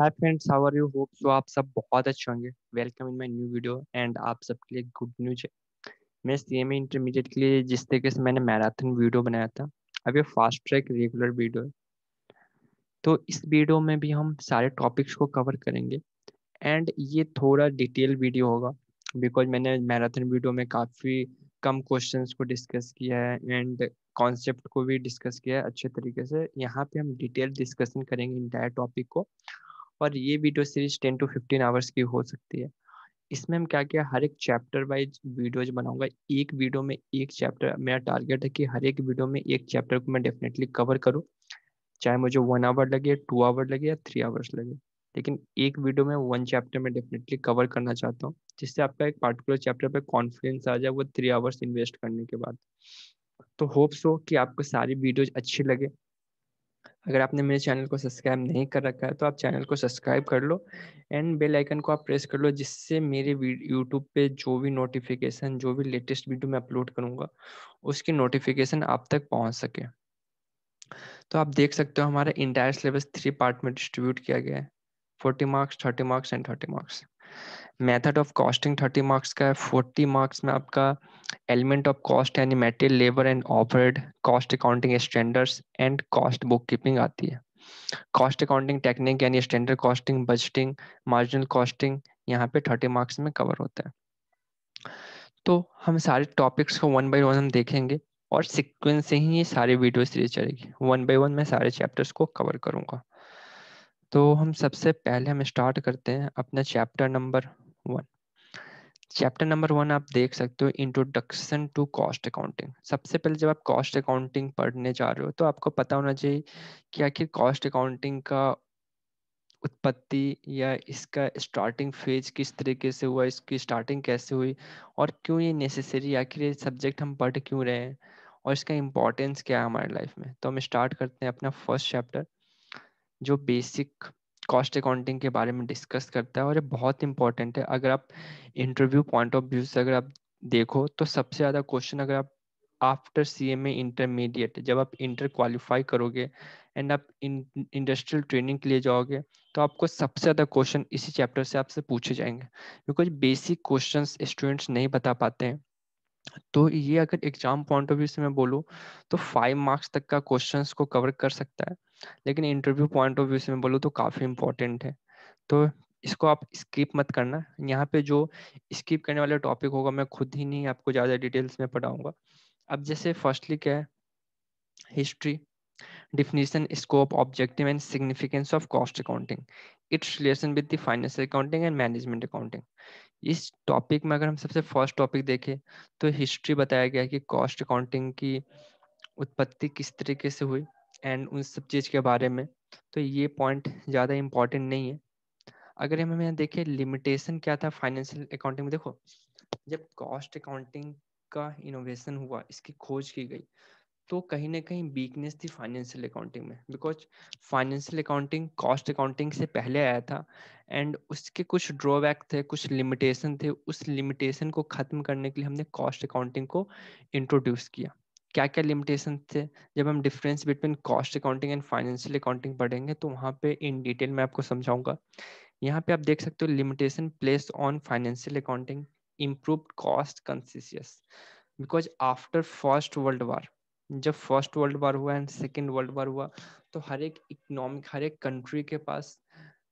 Hi friends how are you hope so आप सब बहुत अच्छे होंगे welcome in my new video and आप सबके लिए गुड न्यूज है मैं सी एम इंटरमीडिएट के लिए जिस तरीके से मैंने मैराथन वीडियो बनाया था अब ये फास्ट ट्रैक रेगुलर वीडियो है तो इस वीडियो में भी हम सारे टॉपिक्स को कवर करेंगे एंड ये थोड़ा डिटेल वीडियो होगा बिकॉज मैंने मैराथन वीडियो में काफ़ी कम क्वेश्चन को डिस्कस किया है एंड कॉन्सेप्ट को भी डिस्कस किया है अच्छे तरीके से यहाँ पे हम डिटेल डिस्कशन करेंगे इंटायर टॉपिक को और ये video series ten to fifteen hours की हो सकती है इसमें हम क्या क्या हर एक चैप्टर वाइज वीडियोज बनाऊंगा एक वीडियो में एक चैप्टर मेरा टारगेट है कि हर एक वीडियो में एक चैप्टर को मैं डेफिनेटली कवर करूँ चाहे मुझे वन आवर लगे टू आवर लगे या थ्री आवर्स लगे लेकिन एक वीडियो में वन चैप्टर में डेफिनेटली कवर करना चाहता हूँ जिससे आपका एक पार्टिकुलर चैप्टर पे कॉन्फिडेंस आ जाए वो थ्री आवर्स इन्वेस्ट करने के बाद तो होप्स हो कि आपको सारी वीडियोज अच्छी लगे अगर आपने मेरे चैनल को सब्सक्राइब नहीं कर रखा है तो आप चैनल को सब्सक्राइब कर लो एंड बेल आइकन को आप प्रेस कर लो जिससे मेरे यूट्यूब पे जो भी नोटिफिकेशन जो भी लेटेस्ट वीडियो मैं अपलोड करूँगा उसकी नोटिफिकेशन आप तक पहुँच सके तो आप देख सकते हो हमारा इंटायर सिलेबस थ्री पार्ट में डिस्ट्रीब्यूट किया गया है forty marks thirty marks and thirty marks method of costing thirty marks का है फोर्टी मार्क्स में आपका एलिमेंट ऑफ कॉस्ट यानी material labour and operate cost accounting standards and cost book keeping आती है कॉस्ट अकाउंटिंग टेक्निक यानी standard costing budgeting marginal costing यहाँ पे थर्टी मार्क्स में कवर होता है तो हम सारे टॉपिक्स को वन बाई वन हम देखेंगे और सिक्वेंस से ही ये सारे वीडियो सीरीज चलेगी वन बाई वन मैं सारे चैप्टर्स को कवर करूँगा तो हम सबसे पहले हम स्टार्ट करते हैं अपना chapter number one chapter number one आप देख सकते हो इंट्रोडक्शन टू कॉस्ट अकाउंटिंग सबसे पहले जब आप कॉस्ट अकाउंटिंग पढ़ने जा रहे हो तो आपको पता होना चाहिए कि आखिर कॉस्ट अकाउंटिंग का उत्पत्ति या इसका स्टार्टिंग फेज किस तरीके से हुआ इसकी स्टार्टिंग कैसे हुई और क्यों ये नेसेसरी आखिर ये सब्जेक्ट हम पढ़ क्यों रहे हैं और इसका इम्पोर्टेंस क्या है हमारे लाइफ में तो हम स्टार्ट करते हैं अपना फर्स्ट चैप्टर जो बेसिक कॉस्ट अकाउंटिंग के बारे में डिस्कस करता है और ये बहुत इंपॉर्टेंट है अगर आप इंटरव्यू पॉइंट ऑफ व्यू से अगर आप देखो तो सबसे ज़्यादा क्वेश्चन अगर आप after C M A intermediate जब आप इंटर क्वालिफाई करोगे एंड आप इंडस्ट्रियल ट्रेनिंग के लिए जाओगे तो आपको सबसे ज़्यादा क्वेश्चन इसी चैप्टर से आपसे पूछे जाएंगे बिकॉज बेसिक क्वेश्चन स्टूडेंट्स नहीं बता पाते हैं तो ये अगर एग्जाम पॉइंट ऑफ व्यू से मैं बोलूँ तो फाइव मार्क्स तक का क्वेश्चन को कवर कर सकता है लेकिन इंटरव्यू पॉइंट ऑफ व्यू से मैं बोलूँ तो काफ़ी इंपॉर्टेंट है तो इसको आप स्किप मत करना यहाँ पे जो स्किप करने वाला टॉपिक होगा मैं खुद ही नहीं आपको ज़्यादा डिटेल्स में पढ़ाऊँगा अब जैसे फर्स्टली क्या है history definition, scope, objective, and significance of cost accounting, its relation with the financial accounting and management accounting इस टॉपिक में अगर हम सबसे फर्स्ट टॉपिक देखें तो हिस्ट्री बताया गया कि कॉस्ट अकाउंटिंग की उत्पत्ति किस तरीके से हुई एंड उन सब चीज़ के बारे में तो ये पॉइंट ज़्यादा इम्पॉर्टेंट नहीं है अगर हम यहाँ देखें लिमिटेशन क्या था फाइनेंशियल अकाउंटिंग में देखो जब कॉस्ट अकाउंटिंग का इनोवेशन हुआ इसकी खोज की गई तो कहीं ना कहीं वीकनेस थी फाइनेंशियल अकाउंटिंग में because financial accounting cost accounting से पहले आया था एंड उसके कुछ ड्रॉबैक थे कुछ लिमिटेशन थे उस लिमिटेशन को ख़त्म करने के लिए हमने कॉस्ट अकाउंटिंग को इंट्रोड्यूस किया क्या क्या लिमिटेशन थे जब हम difference between cost accounting and financial accounting पढ़ेंगे तो वहाँ पे इन डिटेल मैं आपको समझाऊंगा यहाँ पे आप देख सकते हो limitation place on financial accounting improve cost conscious because after first world war जब फर्स्ट वर्ल्ड वार हुआ एंड सेकेंड वर्ल्ड वार हुआ तो हर एक इकोनॉमिक हर एक कंट्री के पास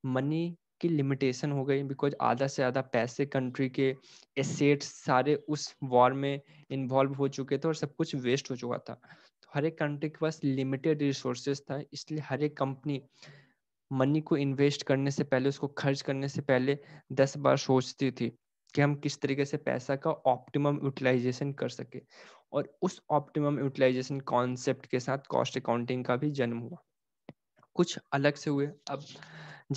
मनी की लिमिटेशन हो गई बिकॉज आधा से आधा पैसे कंट्री के एसेट्स सारे उस वॉर में इन्वॉल्व हो चुके थे और सब कुछ वेस्ट हो चुका था तो हर एक कंट्री के पास लिमिटेड रिसोर्सेज था इसलिए हर एक कंपनी मनी को इन्वेस्ट करने से पहले उसको खर्च करने से पहले दस बार सोचती थी कि हम किस तरीके से पैसा का ऑप्टिमम यूटिलाइजेशन कर सके और उस ऑप्टिमम यूटिलाइजेशन कॉन्सेप्ट के साथ कॉस्ट अकाउंटिंग का भी जन्म हुआ कुछ अलग से हुए अब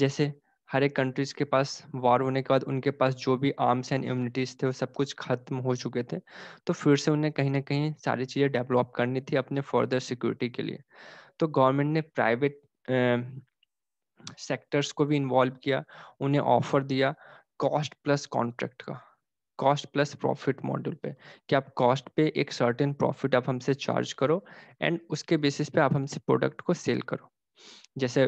जैसे हर एक कंट्रीज के पास वॉर होने के बाद उनके पास जो भी आर्म्स एंड इम्यूनिटीज थे वो सब कुछ खत्म हो चुके थे तो फिर से उन्हें कहीं ना कहीं सारी चीज़ें डेवलप करनी थी अपने फर्दर सिक्योरिटी के लिए तो गवर्नमेंट ने प्राइवेट सेक्टर्स को भी इन्वॉल्व किया उन्हें ऑफर दिया कॉस्ट प्लस कॉन्ट्रैक्ट का कॉस्ट प्लस प्रॉफिट मॉड्यूल पे कि आप कॉस्ट पे एक सर्टेन प्रॉफिट आप हमसे चार्ज करो एंड उसके बेसिस पे आप हमसे प्रोडक्ट को सेल करो जैसे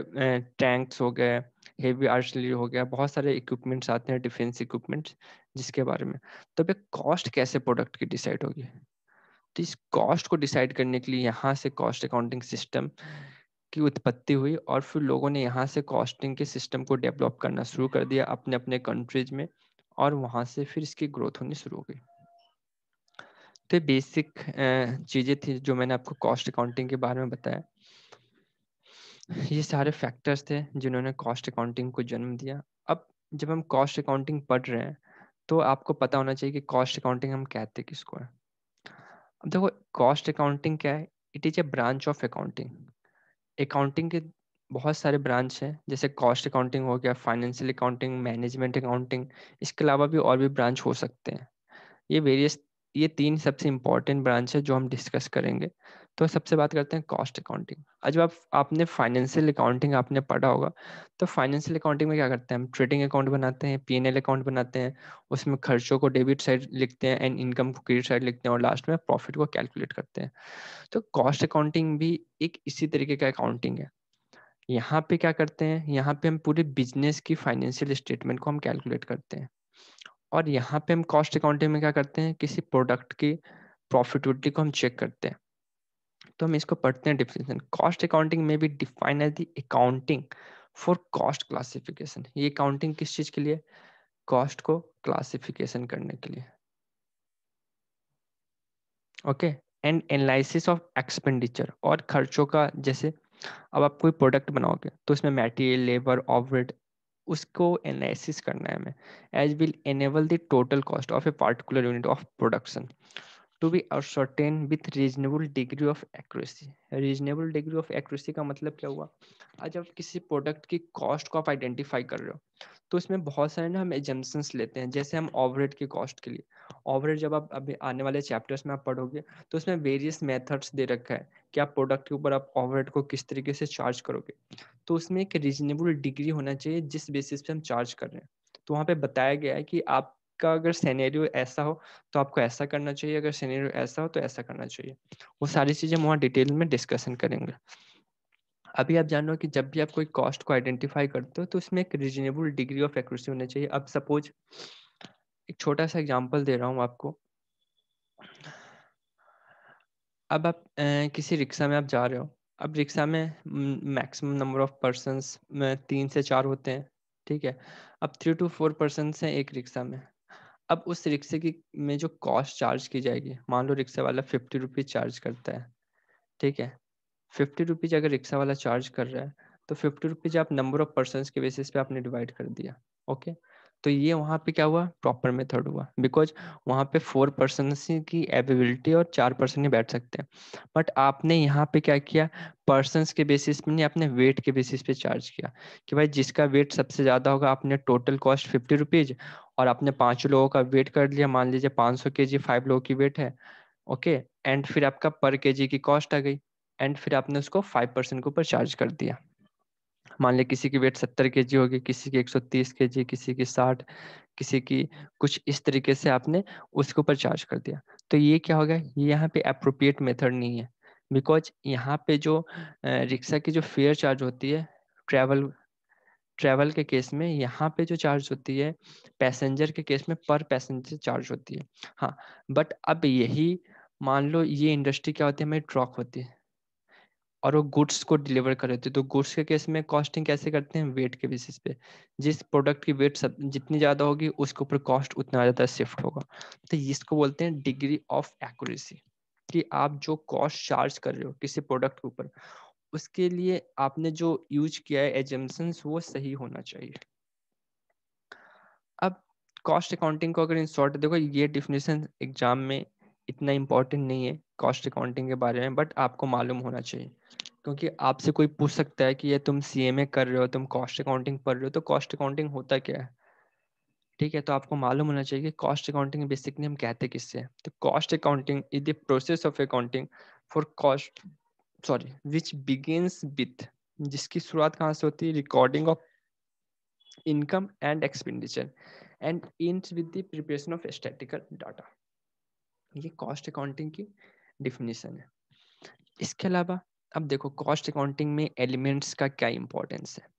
टैंक्स हो गए हेवी आर्टिलरी हो गया बहुत सारे इक्विपमेंट्स आते हैं डिफेंस इक्विपमेंट्स जिसके बारे में तो भाई कॉस्ट कैसे प्रोडक्ट की डिसाइड होगी तो इस कॉस्ट को डिसाइड करने के लिए यहाँ से कॉस्ट अकाउंटिंग सिस्टम की उत्पत्ति हुई और फिर लोगों ने यहाँ से कॉस्टिंग के सिस्टम को डेवलप करना शुरू कर दिया अपने अपने कंट्रीज में और वहाँ से फिर इसकी ग्रोथ होनी शुरू हो गई तो बेसिक चीज़ें थी जो मैंने आपको कॉस्ट अकाउंटिंग के बारे में बताया ये सारे फैक्टर्स थे जिन्होंने कॉस्ट अकाउंटिंग को जन्म दिया अब जब हम कॉस्ट अकाउंटिंग पढ़ रहे हैं तो आपको पता होना चाहिए कि कॉस्ट अकाउंटिंग हम कहते किसको है अब देखो कॉस्ट अकाउंटिंग क्या है it is a branch of accounting accounting के बहुत सारे ब्रांच हैं जैसे कॉस्ट अकाउंटिंग हो गया फाइनेंशियल अकाउंटिंग मैनेजमेंट अकाउंटिंग इसके अलावा भी और भी ब्रांच हो सकते हैं ये वेरियस ये तीन सबसे इंपॉर्टेंट ब्रांच है जो हम डिस्कस करेंगे तो सबसे बात करते हैं कॉस्ट अकाउंटिंग जब आप आपने फाइनेंशियल अकाउंटिंग आपने पढ़ा होगा तो फाइनेंशियल अकाउंटिंग में क्या करते हैं हम ट्रेडिंग अकाउंट बनाते हैं पी अकाउंट बनाते हैं उसमें खर्चों को डेबिट साइड लिखते हैं एंड इनकम को क्रेडिट साइड लिखते हैं और लास्ट में प्रॉफिट को कैलकुलेट करते हैं तो कॉस्ट अकाउंटिंग भी एक इसी तरीके का अकाउंटिंग है यहाँ पे क्या करते हैं यहाँ पे हम पूरे बिजनेस की फाइनेंशियल स्टेटमेंट को हम कैलकुलेट करते हैं और यहाँ पे हम कॉस्ट अकाउंटिंग में क्या करते हैं किसी प्रोडक्ट की प्रॉफिटेबिलिटी को हम चेक करते हैं तो हम इसको पढ़ते हैं डिफिनेशन कॉस्ट अकाउंटिंग में भी define as the accounting for cost classification ये अकाउंटिंग किस चीज के लिए कॉस्ट को क्लासिफिकेशन करने के लिए okay and analysis of expenditure और खर्चों का जैसे अब आप कोई प्रोडक्ट बनाओगे तो उसमें मेटेरियल लेबर ऑवरेड उसको एनालिसिस करना है हमें as will enable the total cost of a particular unit of production to be ascertained with reasonable degree of accuracy reasonable degree of accuracy का मतलब क्या हुआ आज आप किसी प्रोडक्ट की कॉस्ट को आप आइडेंटिफाई कर रहे हो तो इसमें बहुत सारे ना हम एजेंसन्स लेते हैं जैसे हम ऑवरेड की कॉस्ट के लिए ऑवरेड जब आप अभी आने वाले चैप्टर्स में आप पढ़ोगे तो उसमें वेरियस मेथड्स दे रखा है कि आप प्रोडक्ट के ऊपर आप ऑवरेड को किस तरीके से चार्ज करोगे तो उसमें एक रीजनेबल डिग्री होना चाहिए जिस बेसिस पे हम चार्ज कर रहे हैं तो वहाँ पे बताया गया है कि आप का अगर सीनेरियो ऐसा हो तो आपको ऐसा करना चाहिए अगर सीनेरियो ऐसा हो तो ऐसा करना चाहिए वो सारी चीज़ें हम वहाँ डिटेल में डिस्कशन करेंगे अभी आप जान रहे हो कि जब भी आप कोई कॉस्ट को आइडेंटिफाई करते हो तो उसमें एक रिजनेबल डिग्री ऑफ एक्यूरेसी होना चाहिए अब सपोज एक छोटा सा एग्जाम्पल दे रहा हूँ आपको अब आप ए, किसी रिक्शा में आप जा रहे हो अब रिक्शा में मैक्सिमम नंबर ऑफ पर्सन में तीन से चार होते हैं ठीक है अब थ्री टू फोर पर्सन हैं एक रिक्शा में अब उस रिक्शे की में जो कॉस्ट चार्ज की जाएगी मान लो रिक्शा वाला फिफ्टी रुपीज चार्ज करता है ठीक है फिफ्टी रुपीज अगर रिक्शा वाला चार्ज कर रहा है तो फिफ्टी रुपीज आप नंबर ऑफ पर्सन के बेसिस पे आपने डिवाइड कर दिया ओके तो ये वहाँ पे क्या हुआ प्रॉपर मेथड हुआ बिकॉज वहाँ पे फोर पर्सन की एबिलिटी और चार पर्सन ही बैठ सकते हैं बट आपने यहाँ पे क्या किया पर्सन के बेसिस पे नहीं आपने वेट के बेसिस पे चार्ज किया कि भाई जिसका वेट सबसे ज़्यादा होगा आपने टोटल कॉस्ट फिफ्टी रुपीज़ और आपने पाँचों लोगों का वेट कर लिया मान लीजिए पाँच सौ के जी फाइव लोगों की वेट है ओके एंड फिर आपका पर के जी की कॉस्ट आ गई एंड फिर आपने उसको फाइव के ऊपर चार्ज कर दिया मान लिया किसी की वेट सत्तर के जी होगी किसी की एक सौ तीस के जी किसी की साठ किसी की कुछ इस तरीके से आपने उसके ऊपर चार्ज कर दिया तो ये क्या हो गया ये यहाँ पे अप्रोप्रिएट मेथड नहीं है बिकॉज यहाँ पे जो रिक्शा की जो फेयर चार्ज होती है ट्रैवल ट्रैवल के केस में यहाँ पे जो चार्ज होती है पैसेंजर के केस में पर पैसेंजर चार्ज होती है हाँ बट अब यही मान लो ये इंडस्ट्री क्या होती है हमारी ट्रॉक होती है और वो गुड्स को डिलीवर कर रहे थे तो गुड्स के केस में कॉस्टिंग कैसे करते हैं वेट के बेसिस पे जिस प्रोडक्ट की वेट सब जितनी ज़्यादा होगी उसके ऊपर कॉस्ट उतना ज़्यादा शिफ्ट होगा तो इसको बोलते हैं डिग्री ऑफ एक्यूरेसी कि आप जो कॉस्ट चार्ज कर रहे हो किसी प्रोडक्ट के ऊपर उसके लिए आपने जो यूज किया है एजम्पन्स वो सही होना चाहिए अब कॉस्ट अकाउंटिंग को अगर इन शॉर्ट देखो ये डिफिनेशन एग्जाम में इतना इम्पोर्टेंट नहीं है कॉस्ट अकाउंटिंग के बारे में बट आपको मालूम होना चाहिए क्योंकि आपसे कोई पूछ सकता है कि ये तुम सी एम ए कर रहे हो तुम कॉस्ट अकाउंटिंग पढ़ रहे हो तो कॉस्ट अकाउंटिंग होता क्या है ठीक है तो आपको मालूम होना चाहिए कि कॉस्ट अकाउंटिंग बेसिकली हम कहते किससे तो cost accounting is the process of accounting for cost sorry which begins with जिसकी शुरुआत कहाँ से होती है recording of income and expenditure and in with the preparation of statistical data ये कॉस्ट अकाउंटिंग की डिफिनेशन है इसके अलावा अब देखो कॉस्ट अकाउंटिंग में एलिमेंट्स का क्या इंपॉर्टेंस है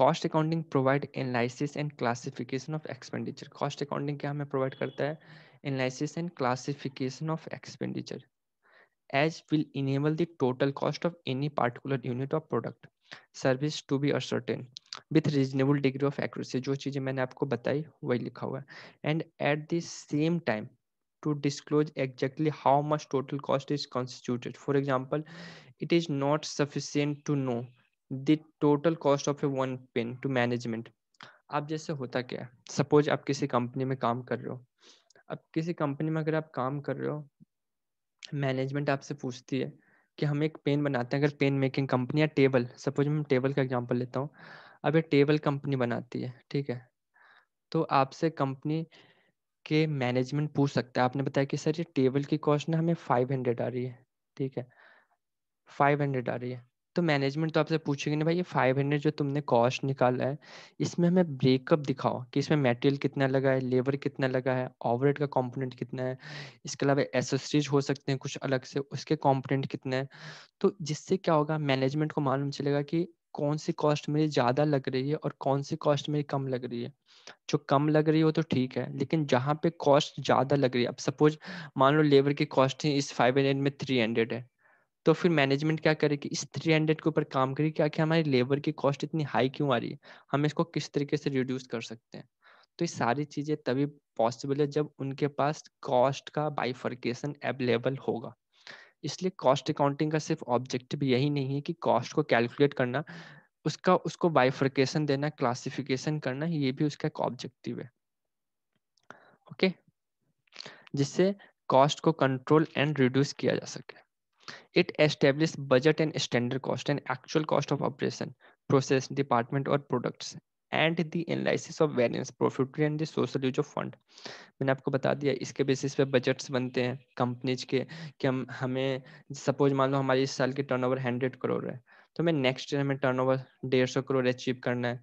cost accounting provide analysis and classification of expenditure cost accounting क्या हमें प्रोवाइड करता है analysis and classification of expenditure as will enable the total cost of any particular unit of product service to be ascertained with reasonable degree of accuracy जो चीज़ें मैंने आपको बताई वही लिखा हुआ है and at the same time to disclose exactly how much total cost is constituted. For example, it is not sufficient to know the total cost of a one pin to management. आप जैसे होता क्या है suppose आप किसी company में काम कर रहे हो अब किसी कंपनी में अगर आप काम कर रहे हो मैनेजमेंट आपसे पूछती है कि हम एक पेन बनाते हैं अगर पेन मेकिंग कंपनी या टेबल सपोज मैं टेबल का एग्जांपल लेता हूँ अब ये टेबल कंपनी बनाती है ठीक है तो आपसे कंपनी के मैनेजमेंट पूछ सकता है आपने बताया कि सर ये टेबल की कॉस्ट ना हमें फाइव हंड्रेड आ रही है ठीक है फाइव हंड्रेड आ रही है तो मैनेजमेंट तो आपसे पूछेगी ना भाई ये फाइव हंड्रेड जो तुमने कॉस्ट निकाला है इसमें हमें ब्रेकअप दिखाओ कि इसमें मेटेरियल कितना लगा है लेबर कितना लगा है ओवरहेड का कंपोनेंट कितना है इसके अलावा एसेसरीज हो सकते हैं कुछ अलग से उसके कंपोनेंट कितने हैं तो जिससे क्या होगा मैनेजमेंट को मालूम चलेगा कि कौन सी कॉस्ट मेरी ज़्यादा लग रही है और कौन सी कॉस्ट मेरी कम लग रही है जो कम लग रही हो तो ठीक है लेकिन जहाँ पे कॉस्ट ज़्यादा लग रही है अब सपोज मान लो लेबर की कॉस्ट इस फाइव हंड्रेड में थ्री हंड्रेड है तो फिर मैनेजमेंट क्या करेगी इस थ्री हंड्रेड के ऊपर काम करेगी क्या कि हमारी लेबर की कॉस्ट इतनी हाई क्यों आ रही है हम इसको किस तरीके से रिड्यूस कर सकते हैं तो ये सारी चीज़ें तभी पॉसिबल है जब उनके पास कॉस्ट का बाइफर्केशन अवेलेबल होगा इसलिए कॉस्ट अकाउंटिंग का सिर्फ ऑब्जेक्टिव यही नहीं है कि कॉस्ट को कैलकुलेट करना उसका उसको बाइफर्केशन देना क्लासिफिकेशन करना ये भी उसका एक ऑब्जेक्टिव है ओके जिससे कॉस्ट को कंट्रोल एंड रिड्यूस किया जा सके it establish budget and standard cost and actual cost of operation process department और products and the analysis of variance profit and the social use of fund मैंने आपको बता दिया इसके बेसिस पे बजट्स बनते हैं कंपनीज के कि हम हमें सपोज मान लो हमारी इस साल की टर्नओवर हंड्रेड करोड़ है तो हमें नेक्स्ट ईयर हमें टर्न ओवर डेढ़ सौ करोड़ अचीव करना है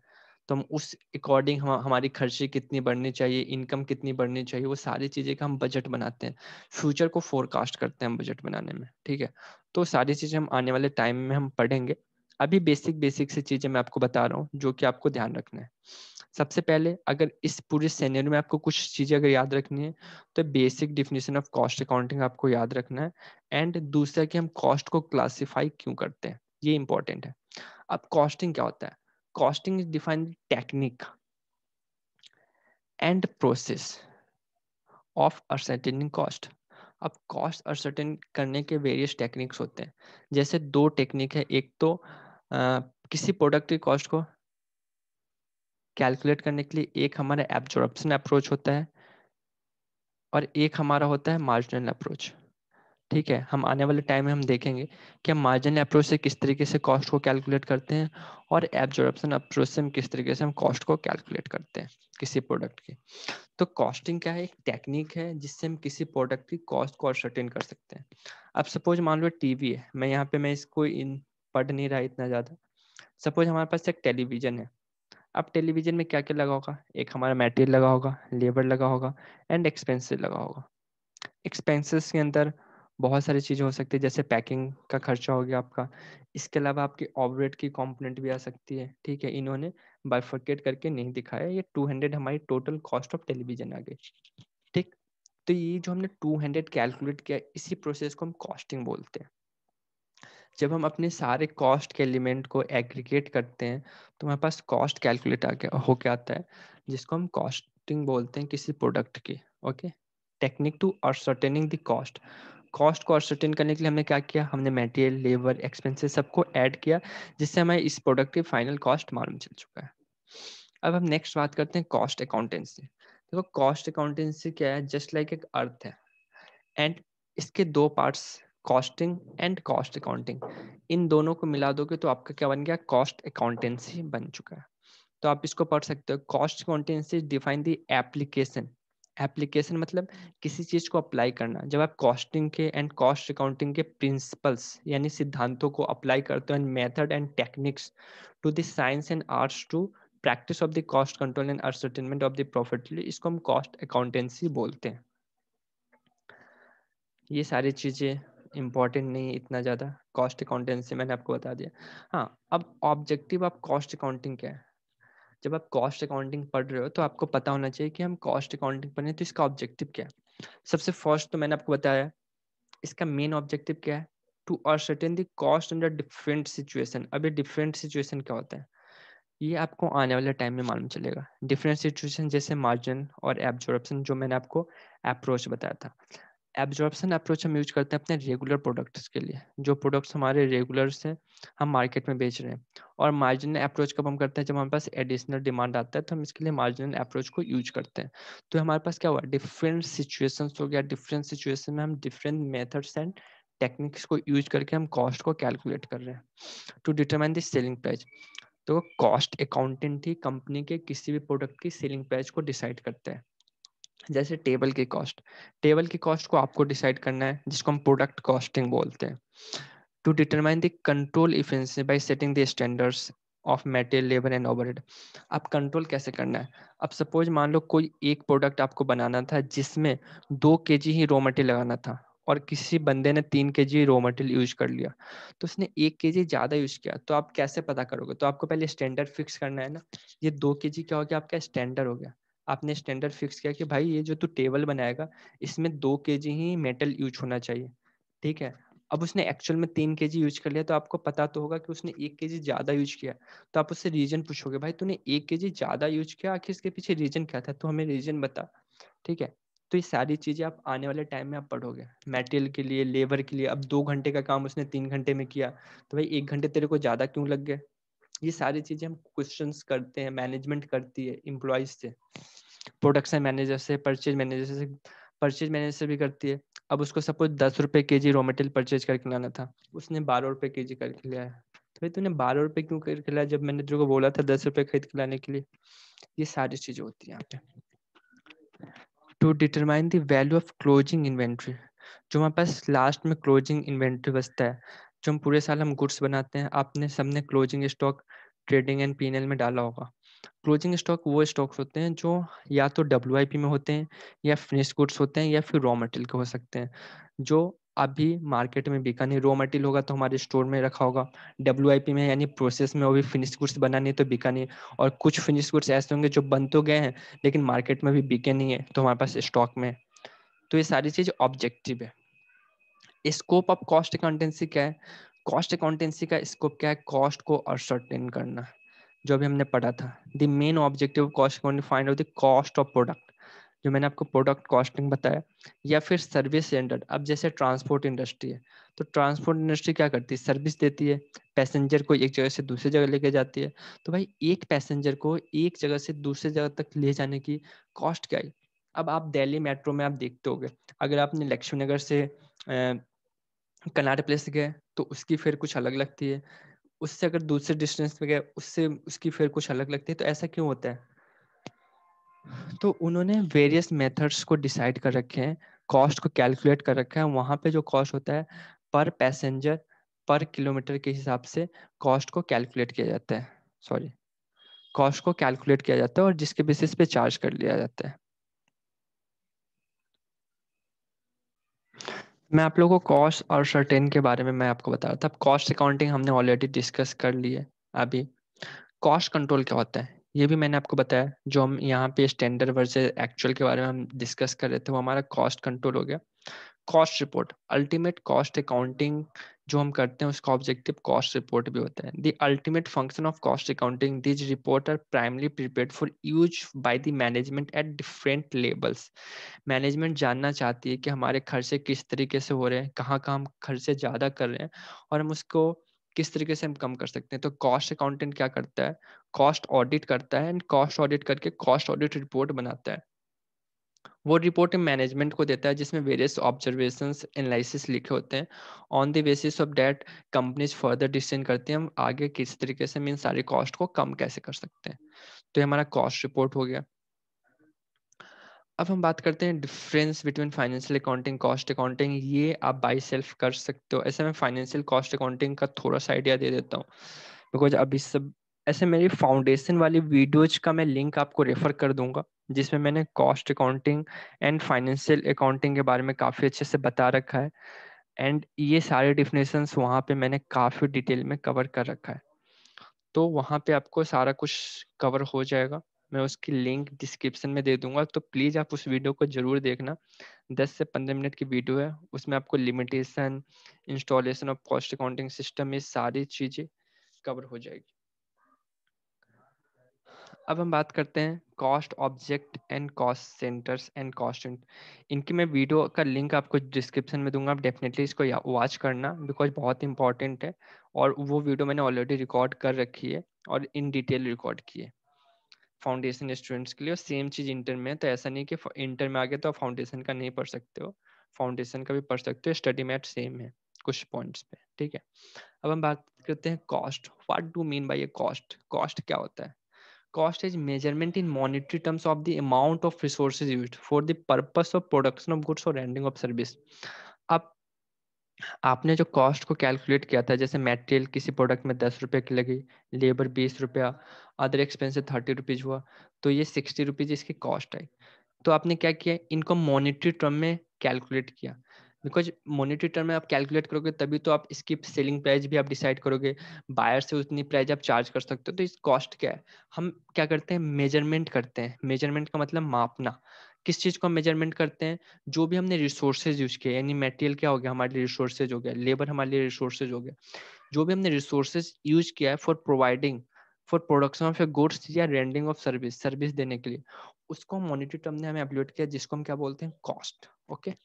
तो हम उस अकॉर्डिंग हम हमारी खर्चे कितनी बढ़नी चाहिए इनकम कितनी बढ़नी चाहिए वो सारी चीज़ें का हम बजट बनाते हैं फ्यूचर को फोरकास्ट करते हैं हम बजट बनाने में ठीक है तो सारी चीज़ें हम आने वाले टाइम में हम पढ़ेंगे अभी बेसिक बेसिक से चीज़ें मैं आपको बता रहा हूँ जो कि आपको ध्यान रखना है सबसे पहले अगर इस पूरे सैनियर में आपको कुछ चीज़ें अगर याद रखनी है तो basic definition of cost accounting आपको याद रखना है एंड दूसरा कि हम कॉस्ट को क्लासीफाई क्यों करते हैं ये इंपॉर्टेंट है अब कॉस्टिंग क्या होता है costing is define technique and process of ascertaining cost अब कॉस्ट असर्टेन करने के वेरियस टेक्निक्स होते हैं जैसे दो टेक्निक है एक तो आ, किसी प्रोडक्ट की कॉस्ट को कैलकुलेट करने के लिए एक हमारा एब्जॉर्प्शन अप्रोच होता है और एक हमारा होता है मार्जिनल अप्रोच ठीक है हम आने वाले टाइम में हम देखेंगे कि हम मार्जिन अप्रोच से किस तरीके से कॉस्ट को कैलकुलेट करते हैं और एब्जॉर्प्शन अप्रोच से हम किस तरीके से हम कॉस्ट को कैलकुलेट करते हैं किसी प्रोडक्ट की तो कॉस्टिंग क्या है एक टेक्निक है जिससे हम किसी प्रोडक्ट की कॉस्ट को सर्टेन कर सकते हैं अब सपोज मान लो टीवी है मैं यहाँ पे मैं इसको इन पढ़ नहीं रहा इतना ज़्यादा सपोज हमारे पास एक टेलीविजन है अब टेलीविजन में क्या क्या लगा होगा एक हमारा मेटेरियल लगा होगा लेबर लगा होगा एंड एक्सपेंसेस लगा होगा एक्सपेंसिस के अंदर बहुत सारी चीज़ें हो सकती है जैसे पैकिंग का खर्चा हो गया आपका इसके अलावा आपकी ऑबरेट की कंपोनेंट भी आ सकती है ठीक है इन्होंने बाइफर्केट करके नहीं दिखाया ये टू हंड्रेड हमारी टोटल कॉस्ट ऑफ टेलीविजन आ गई ठीक तो ये जो हमने टू हंड्रेड कैलकुलेट किया इसी प्रोसेस को हम कॉस्टिंग बोलते हैं जब हम अपने सारे कॉस्ट के एलिमेंट को एग्रीगेट करते हैं तो हमारे पास कॉस्ट कैलकुलेट आ गया होके आता है जिसको हम कॉस्टिंग बोलते हैं किसी प्रोडक्ट की okay technique to ascertaining the cost cost को सर्टेन करने के लिए हमने क्या किया हमने मेटेरियल लेबर एक्सपेंसेस सबको ऐड किया जिससे हमें इस प्रोडक्ट की फाइनल कॉस्ट मालूम चल चुका है अब हम नेक्स्ट बात करते हैं कॉस्ट अकाउंटेंसी देखो कॉस्ट अकाउंटेंसी क्या है जस्ट लाइक एक अर्थ है एंड इसके दो parts costing and cost accounting इन दोनों को मिला दोगे तो आपका क्या बन गया कॉस्ट अकाउंटेंसी बन चुका है तो आप इसको पढ़ सकते हो cost accountancy define the application application मतलब किसी चीज़ को अप्लाई करना जब आप कॉस्टिंग के एंड कॉस्ट अकाउंटिंग के प्रिंसिपल्स यानी सिद्धांतों को अप्लाई करते हो and method and techniques to the science and arts to practice of the cost control and ascertainment of the profit इसको हम कॉस्ट अकाउंटेंसी बोलते हैं ये सारी चीज़ें इम्पॉर्टेंट नहीं इतना ज़्यादा कॉस्ट अकाउंटेंसी मैंने आपको बता दिया हाँ अब ऑब्जेक्टिव ऑफ कॉस्ट अकाउंटिंग क्या है जब आप कॉस्ट अकाउंटिंग पढ़ रहे हो तो आपको पता होना चाहिए कि हम कॉस्ट अकाउंटिंग पढ़ रहे हैं तो इसका ऑब्जेक्टिव क्या है सबसे फर्स्ट तो मैंने आपको बताया इसका मेन ऑब्जेक्टिव क्या है to ascertain the cost under different situation अब ये डिफरेंट सिचुएशन क्या होता है ये आपको आने वाले टाइम में मालूम चलेगा डिफरेंट सिचुएशन जैसे मार्जिन और एब्जॉर्प्शन जो मैंने आपको अप्रोच बताया था एब्जॉर्बन अप्रोच हम यूज करते हैं अपने रेगुलर प्रोडक्ट्स के लिए जो प्रोडक्ट्स हमारे रेगुलर्स हैं हम मार्केट में बेच रहे हैं और मार्जिनल अप्रोच कब हम करते हैं जब हमारे पास एडिशनल डिमांड आता है तो हम इसके लिए मार्जिनल अप्रोच को यूज करते हैं तो हमारे पास क्या हुआ डिफरेंट सिचुएशन हो गया डिफरेंट सिचुएशन में हम डिफरेंट मेथड्स एंड टेक्निक्स को यूज करके हम कॉस्ट को कैलकुलेट कर रहे हैं to determine the selling price तो कॉस्ट अकाउंटेंट ही कंपनी के किसी भी प्रोडक्ट की सेलिंग प्राइस को डिसाइड करते हैं जैसे टेबल की कॉस्ट टेबल की कॉस्ट को आपको डिसाइड करना है जिसको हम प्रोडक्ट कॉस्टिंग बोलते हैं to determine the control efficiency by setting the standards of material labour and over अब कंट्रोल कैसे करना है अब सपोज मान लो कोई एक प्रोडक्ट आपको बनाना था जिसमें दो के जी ही रॉ मटेरियल लगाना था और किसी बंदे ने तीन के जी रॉ मटेरियल यूज कर लिया तो उसने एक के जी ज़्यादा यूज किया तो आप कैसे पता करोगे तो आपको पहले स्टैंडर्ड फिक्स करना है ना ये दो के जी क्या हो गया आपका स्टैंडर्ड हो गया आपने स्टैंडर्ड फिक्स किया कि भाई ये जो तू टेबल बनाएगा इसमें दो के ही मेटल यूज होना चाहिए ठीक है अब उसने एक्चुअल में तीन के यूज कर लिया तो आपको पता तो होगा कि उसने एक के ज़्यादा यूज किया तो आप उससे रीजन पूछोगे भाई तूने एक के ज़्यादा यूज किया आखिर इसके पीछे रीजन क्या था तो हमें रीजन बता ठीक है तो ये सारी चीज़ें आप आने वाले टाइम में आप पढ़ोगे मेटेरियल के लिए लेबर के लिए अब दो घंटे का काम उसने तीन घंटे में किया तो भाई एक घंटे तेरे को ज़्यादा क्यों लग गए ये सारी चीजें हम क्वेश्चन करते हैं मैनेजमेंट करती है इम्प्लॉयज से प्रोडक्शन मैनेजर से परचेज मैनेजर से परचेज मैनेजर से भी करती है अब उसको सपोज दस रुपये के जी रॉ मटेरियल परचेज करके लाना था उसने बारह रुपये के जी करके लिया है तो तूने बारह रुपये क्यों करके लाया जब मैंने तेरे को बोला था दस रुपये खरीद के लाने के लिए ये सारी चीज़ें होती हैं यहाँ पे to determine the value of closing inventory जो हमारे पास लास्ट में क्लोजिंग इन्वेंट्री बचता है जो हम पूरे साल हम गुड्स बनाते हैं आपने सबने closing stock trading and PNL में डाला होगा क्लोजिंग स्टॉक वो स्टॉक्स होते हैं जो या तो डब्ल्यू में होते हैं या फिनिश गुड्स होते हैं या फिर रॉ मटेरियल के हो सकते हैं जो अभी मार्केट में बिका नहीं रॉ मटेरियल होगा तो हमारे स्टोर में रखा होगा डब्ल्यू में यानी प्रोसेस में वो भी फिनिश गुड्स बना नहीं तो बिका नहीं और कुछ फिनिश गुड्स ऐसे होंगे जो बन तो गए हैं लेकिन मार्केट में भी बिके नहीं है तो हमारे पास स्टॉक में तो ये सारी चीज़ ऑब्जेक्टिव है स्कोप ऑफ कॉस्ट अकाउंटेंसी क्या है कॉस्ट अकाउंटेंसी का स्कोप क्या है कॉस्ट को असर्टेन करना जो भी हमने पढ़ा था the main objective cost accounting find out the cost of product जो मैंने आपको प्रोडक्ट कॉस्टिंग बताया या फिर सर्विस सेंटर अब जैसे ट्रांसपोर्ट इंडस्ट्री है तो ट्रांसपोर्ट इंडस्ट्री क्या करती है सर्विस देती है पैसेंजर को एक जगह से दूसरी जगह लेके जाती है तो भाई एक पैसेंजर को एक जगह से दूसरी जगह तक ले जाने की कॉस्ट क्या है अब आप दिल्ली मेट्रो में आप देखते हो अगर आपने लक्ष्मी नगर से कनाडा प्लेस गए तो उसकी फिर कुछ अलग लगती है उससे अगर दूसरे डिस्टेंस पे गए उससे उसकी फिर कुछ अलग लगती है तो ऐसा क्यों होता है तो उन्होंने वेरियस मेथड्स को डिसाइड कर रखे हैं कॉस्ट को कैलकुलेट कर रखा है वहाँ पे जो कॉस्ट होता है पर पैसेंजर पर किलोमीटर के हिसाब से कॉस्ट को कैलकुलेट किया जाता है सॉरी कॉस्ट को कैलकुलेट किया जाता है और जिसके बेसिस पे चार्ज कर लिया जाता है मैं आप लोगों को कॉस्ट और सर्टेन के बारे में मैं आपको बता रहा था कॉस्ट अकाउंटिंग हमने ऑलरेडी डिस्कस कर ली है अभी कॉस्ट कंट्रोल क्या होता है ये भी मैंने आपको बताया जो हम यहाँ पे स्टैंडर्ड वर्सेस एक्चुअल के बारे में हम डिस्कस कर रहे थे वो हमारा कॉस्ट कंट्रोल हो गया cost report ultimate cost accounting जो हम करते हैं उसका ऑब्जेक्टिव कॉस्ट रिपोर्ट भी होता है the ultimate function of cost accounting these report are primarily prepare for use by the management at different levels management जानना चाहती है कि हमारे खर्चे किस तरीके से हो रहे हैं कहाँ कहाँ हम खर्चे ज़्यादा कर रहे हैं और हम उसको किस तरीके से हम कम कर सकते हैं तो कॉस्ट अकाउंटेंट क्या करता है कॉस्ट ऑडिट करता है एंड कॉस्ट ऑडिट करके कॉस्ट ऑडिट रिपोर्ट बनाता है वो रिपोर्ट मैनेजमेंट को देता है जिसमें वेरियस ऑब्जर्वेशन एनालिसिस लिखे होते हैं on the basis of that companies further decision करती हैं हम आगे किस तरीके से मीन इन सारी कॉस्ट को कम कैसे कर सकते हैं तो ये हमारा कॉस्ट रिपोर्ट हो गया अब हम बात करते हैं difference between financial accounting cost accounting ये आप बाई सेल्फ कर सकते हो ऐसे मैं फाइनेंशियल कॉस्ट अकाउंटिंग का थोड़ा सा आइडिया दे देता हूँ बिकॉज अभी सब ऐसे मेरी फाउंडेशन वाली वीडियोज का मैं लिंक आपको रेफर कर दूंगा जिसमें मैंने cost accounting and financial accounting के बारे में काफ़ी अच्छे से बता रखा है एंड ये सारे डिफिनेशंस वहाँ पे मैंने काफ़ी डिटेल में कवर कर रखा है तो वहाँ पे आपको सारा कुछ कवर हो जाएगा मैं उसकी लिंक डिस्क्रिप्शन में दे दूंगा तो प्लीज़ आप उस वीडियो को ज़रूर देखना 10 से 15 मिनट की वीडियो है उसमें आपको limitation installation of cost accounting system ये सारी चीज़ें कवर हो जाएगी अब हम बात करते हैं cost object and cost centres and cost इनकी मैं वीडियो का लिंक आपको डिस्क्रिप्शन में दूंगा आप डेफिनेटली इसको वॉच करना बिकॉज बहुत इंपॉर्टेंट है और वो वीडियो मैंने ऑलरेडी रिकॉर्ड कर रखी है और इन डिटेल रिकॉर्ड की है फाउंडेशन स्टूडेंट्स के लिए सेम चीज़ इंटर में तो ऐसा नहीं कि इंटर में आ गया तो आप फाउंडेशन का नहीं पढ़ सकते हो फाउंडेशन का भी पढ़ सकते हो स्टडी मैट सेम है कुछ पॉइंट्स पे ठीक है अब हम बात करते हैं cost what do mean by ये कॉस्ट कॉस्ट क्या होता है Cost is measurement in monetary terms of the amount of resources used for the purpose of production of goods or rendering of service. अब आपने जो कॉस्ट को calculate किया था जैसे मटेरियल किसी प्रोडक्ट में दस रुपये की लगी लेबर बीस रुपया अदर एक्सपेंसेस थर्टी रुपीज़ हुआ तो ये सिक्सटी रुपीज़ इसकी कॉस्ट आई तो आपने क्या किया इनको मॉनिटरी टर्म में कैलकुलेट किया बिकॉज मोनिटरी टर्म में आप कैलकुलेट करोगे तभी तो आप इसकी सेलिंग प्राइस भी आप डिसाइड करोगे बायर से उतनी प्राइस आप चार्ज कर सकते हो तो इस कॉस्ट क्या है हम क्या करते हैं मेजरमेंट करते हैं मेजरमेंट का मतलब मापना किस चीज़ को हम मेजरमेंट करते हैं जो भी हमने रिसोर्सेज यूज किए यानी मटेरियल क्या हो गया हमारे लिए रिसोर्सेज हो गया लेबर हमारे लिए रिसोर्सेज हो गया जो भी हमने रिसोर्सेज यूज किया है for providing for production of a goods या रेंडिंग ऑफ सर्विस सर्विस देने के लिए उसको मॉनिटरी टर्म ने हमें अपलोड किया जिसको हम क्या बोलते हैं cost okay okay?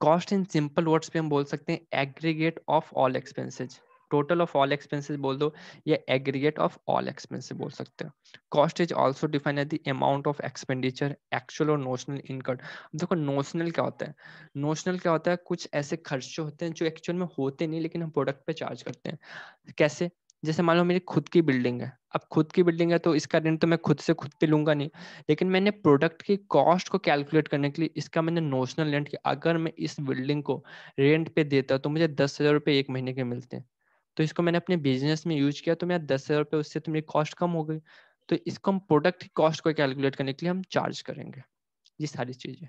Cost in simple words पे हम बोल सकते हैं aggregate of all expenses total of all expenses बोल दो या एग्रीगेट ऑफ ऑल एक्सपेंसेज बोल सकते हो cost is also define at the amount of expenditure actual और नोशनल इनकट देखो नोशनल क्या होता है नोशनल क्या होता है कुछ ऐसे खर्चे होते हैं जो एक्चुअल में होते नहीं लेकिन हम प्रोडक्ट पे चार्ज करते हैं कैसे जैसे मान लो मेरी खुद की बिल्डिंग है अब खुद की बिल्डिंग है तो इसका ऋण तो मैं खुद से खुद पे लूंगा नहीं लेकिन मैंने प्रोडक्ट की कॉस्ट को कैलकुलेट करने के लिए इसका मैंने नोशनल रेंट किया अगर मैं इस बिल्डिंग को रेंट पे देता तो मुझे दस हज़ार रुपये एक महीने के मिलते हैं तो इसको मैंने अपने बिजनेस में यूज किया तो मेरा दस हज़ार रुपये उससे तो मेरी कॉस्ट कम हो गई तो इसको हम प्रोडक्ट की कॉस्ट को कैलकुलेट करने के लिए हम चार्ज करेंगे ये सारी चीज़ें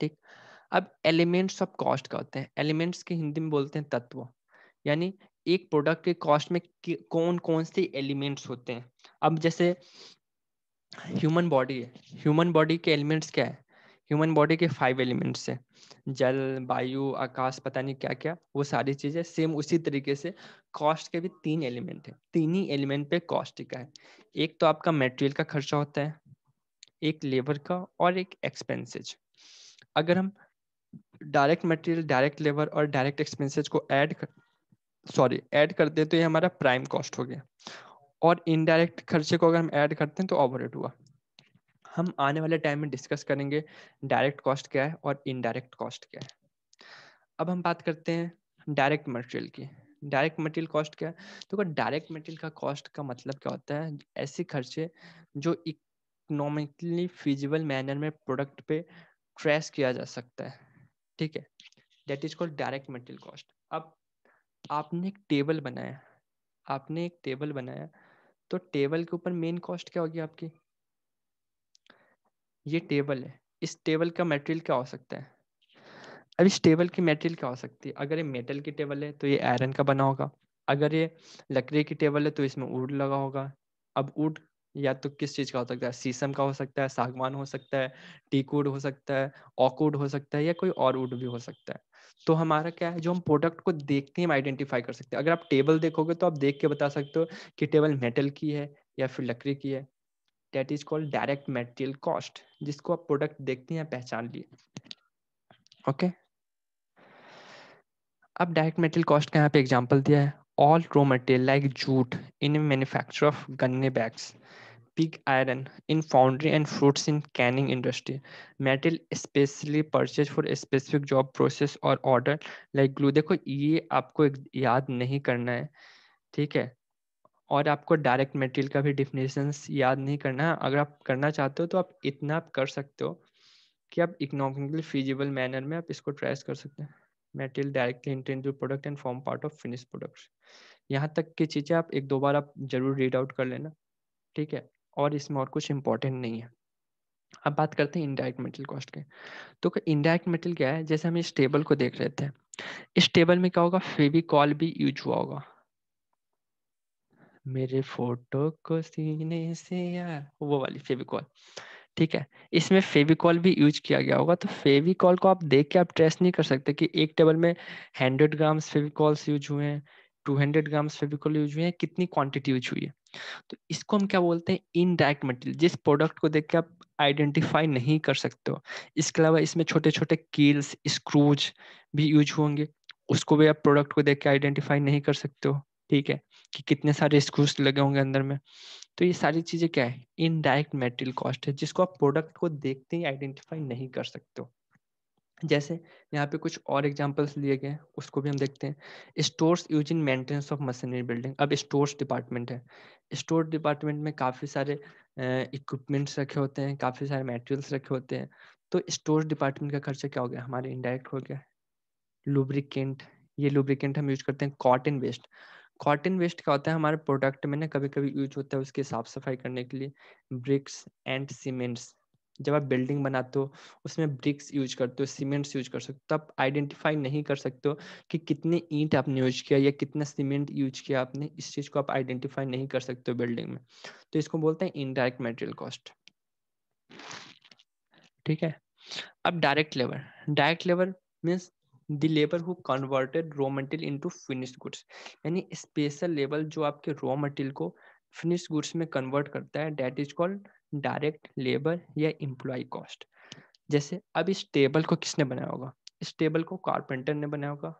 ठीक अब एलिमेंट्स ऑफ कॉस्ट का होते हैं एलिमेंट्स के हिंदी में बोलते हैं तत्व यानी एक प्रोडक्ट के कॉस्ट में कौन कौन से एलिमेंट्स होते हैं अब जैसे ह्यूमन बॉडी है ह्यूमन बॉडी के एलिमेंट्स क्या है ह्यूमन बॉडी के फाइव एलिमेंट्स हैं जल वायु आकाश पता नहीं क्या क्या वो सारी चीज़ें सेम उसी तरीके से कॉस्ट के भी तीन एलिमेंट है तीन ही एलिमेंट पे कॉस्ट का है एक तो आपका मेटेरियल का खर्चा होता है एक लेबर का और एक एक्सपेंसिज अगर हम डायरेक्ट मटेरियल डायरेक्ट लेबर और डायरेक्ट एक्सपेंसिज को ऐड कर सॉरी ऐड करते हैं तो ये हमारा प्राइम कॉस्ट हो गया और इनडायरेक्ट खर्चे को अगर हम ऐड करते हैं तो ऑपरेट हुआ हम आने वाले टाइम में डिस्कस करेंगे डायरेक्ट कॉस्ट क्या है और इनडायरेक्ट कॉस्ट क्या है अब हम बात करते हैं डायरेक्ट मटेरियल की डायरेक्ट मटेरियल कॉस्ट क्या है तो अगर डायरेक्ट मटेरियल का कॉस्ट का मतलब क्या होता है ऐसे खर्चे जो इकोनॉमिकली फिजिबल मैनर में प्रोडक्ट पे ट्रेस किया जा सकता है ठीक है that is called direct material cost अब आपने एक टेबल बनाया आपने एक टेबल बनाया तो टेबल के ऊपर मेन कॉस्ट क्या होगी आपकी ये टेबल है इस टेबल का मटेरियल क्या हो सकता है अब इस टेबल की मटेरियल क्या हो सकती है अगर ये मेटल की टेबल है तो ये आयरन का बना होगा अगर ये लकड़ी की टेबल है तो इसमें ऊड लगा होगा अब ऊड या तो किस चीज का हो सकता है सीसम का हो सकता है सागवान हो सकता है टीक वुड हो सकता है ऑकवुड हो सकता है या कोई और वुड भी हो सकता है तो हमारा क्या है जो हम प्रोडक्ट को देखते ही हम आइडेंटिफाई कर सकते हैं अगर आप टेबल देखोगे तो आप देख के बता सकते हो कि टेबल मेटल की है या फिर लकड़ी की है that is called direct material cost जिसको आप प्रोडक्ट देखते हैं पहचान लिए ओके okay? अब डायरेक्ट मेटेरियल कॉस्ट का यहाँ पे एग्जाम्पल दिया है all raw material like jute in manufacture of gunny bags, pig iron in foundry and fruits in canning industry, metal especially purchased for a specific job process or order like glue. देखो ये आपको याद नहीं करना है ठीक है और आपको डायरेक्ट मटेरियल का भी डिफिनेशन याद नहीं करना है अगर आप करना चाहते हो तो आप इतना आप कर सकते हो कि आप इकोनॉमिकली फिजिबल मैनर में आप इसको ट्रेस कर सकते हैं material directly enter product and form part of finish products यहाँ तक की चीज़ें आप एक दो बार आप जरूर रीड आउट कर लेना ठीक है और इसमें और कुछ इंपॉर्टेंट नहीं है अब बात करते हैं इनडायरेक्ट मेटल कॉस्ट के तो इनडायरेक्ट मेटल क्या है जैसे हम इस टेबल को देख लेते हैं इस टेबल में क्या होगा फेविकॉल भी यूज हुआ होगा मेरे फोटो को सीने से यार वो वाली फेविकॉल ठीक है इसमें फेविकॉल भी यूज किया गया होगा तो फेविकॉल को आप देख के आप ट्रेस नहीं कर सकते कि एक टेबल में हंड्रेड ग्राम्स फेविकॉल्स यूज हुए हैं two hundred grams Fevicol use हुई है कितनी क्वांटिटी यूज हुई है तो इसको हम क्या बोलते हैं इनडायरेक्ट मटेरियल जिस प्रोडक्ट को देख के आप आइडेंटिफाई नहीं कर सकते हो इसके अलावा इसमें छोटे छोटे कील्स स्क्रूज भी यूज होंगे उसको भी आप प्रोडक्ट को देख के आइडेंटिफाई नहीं कर सकते हो ठीक है कि कितने सारे स्क्रूज लगे होंगे अंदर में तो ये सारी चीज़ें क्या है इनडायरेक्ट मेटेरियल कॉस्ट है जिसको आप प्रोडक्ट को देखते ही आइडेंटिफाई नहीं कर सकते हो जैसे यहाँ पे कुछ और एग्जांपल्स लिए गए हैं उसको भी हम देखते हैं stores use in maintenance of machinery building अब स्टोर्स डिपार्टमेंट है स्टोर डिपार्टमेंट में काफ़ी सारे इक्विपमेंट्स रखे होते हैं काफ़ी सारे मटेरियल्स रखे होते हैं तो स्टोर्स डिपार्टमेंट का खर्चा क्या हो गया हमारे इनडायरेक्ट हो गया लुब्रिकेंट ये लुब्रिकेंट हम यूज करते हैं कॉटन वेस्ट कॉटन वेस्ट क्या होता है हमारे प्रोडक्ट में ना कभी कभी यूज होता है उसकी साफ सफाई करने के लिए ब्रिक्स एंड सीमेंट्स जब आप बिल्डिंग बनाते हो उसमें ब्रिक्स यूज करते हो सीमेंट्स यूज कर सकते हो आप आइडेंटिफाई नहीं कर सकते हो कि कितने ईंट आपने यूज किया या कितना सीमेंट यूज किया आपने इस चीज़ को आप आइडेंटिफाई नहीं कर सकते हो बिल्डिंग में तो इसको बोलते हैं इनडायरेक्ट मेटेरियल कॉस्ट ठीक है अब direct labour direct labour means the labour who converted raw material into finish goods यानी स्पेशल लेबर जो आपके रॉ मटेरियल को फिनिश गुड्स में कन्वर्ट करता है that is called direct labour या इम्प्लॉय कॉस्ट जैसे अब इस टेबल को किसने बनाया होगा इस टेबल को कारपेंटर ने बनाया होगा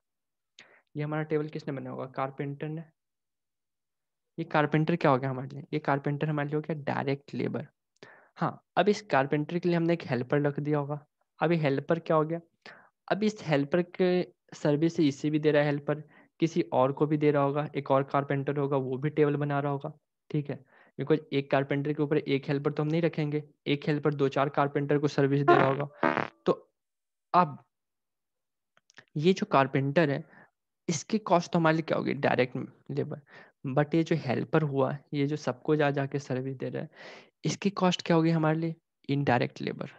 ये हमारा टेबल किसने बनाया होगा कारपेंटर ने ये कारपेंटर क्या हो गया हमारे लिए ये कारपेंटर हमारे लिए हो गया डायरेक्ट लेबर हाँ अब इस कारपेंटर के लिए हमने एक हेल्पर रख दिया होगा अब ये हेल्पर क्या हो गया अब इस हेल्पर के सर्विस इसे भी दे रहा है हेल्पर किसी और को भी दे रहा होगा एक और कारपेंटर होगा वो भी टेबल बना रहा होगा ठीक है बिकॉज एक कारपेंटर के ऊपर एक हेल्पर तो हम नहीं रखेंगे एक हेल्पर दो चार कारपेंटर को सर्विस दे रहा होगा तो अब ये जो कारपेंटर है इसकी कॉस्ट तो हमारे लिए क्या होगी डायरेक्ट लेबर बट ये जो हेल्पर हुआ ये जो सबको जा जाके सर्विस दे रहा है इसकी कॉस्ट क्या होगी हमारे लिए इनडायरेक्ट लेबर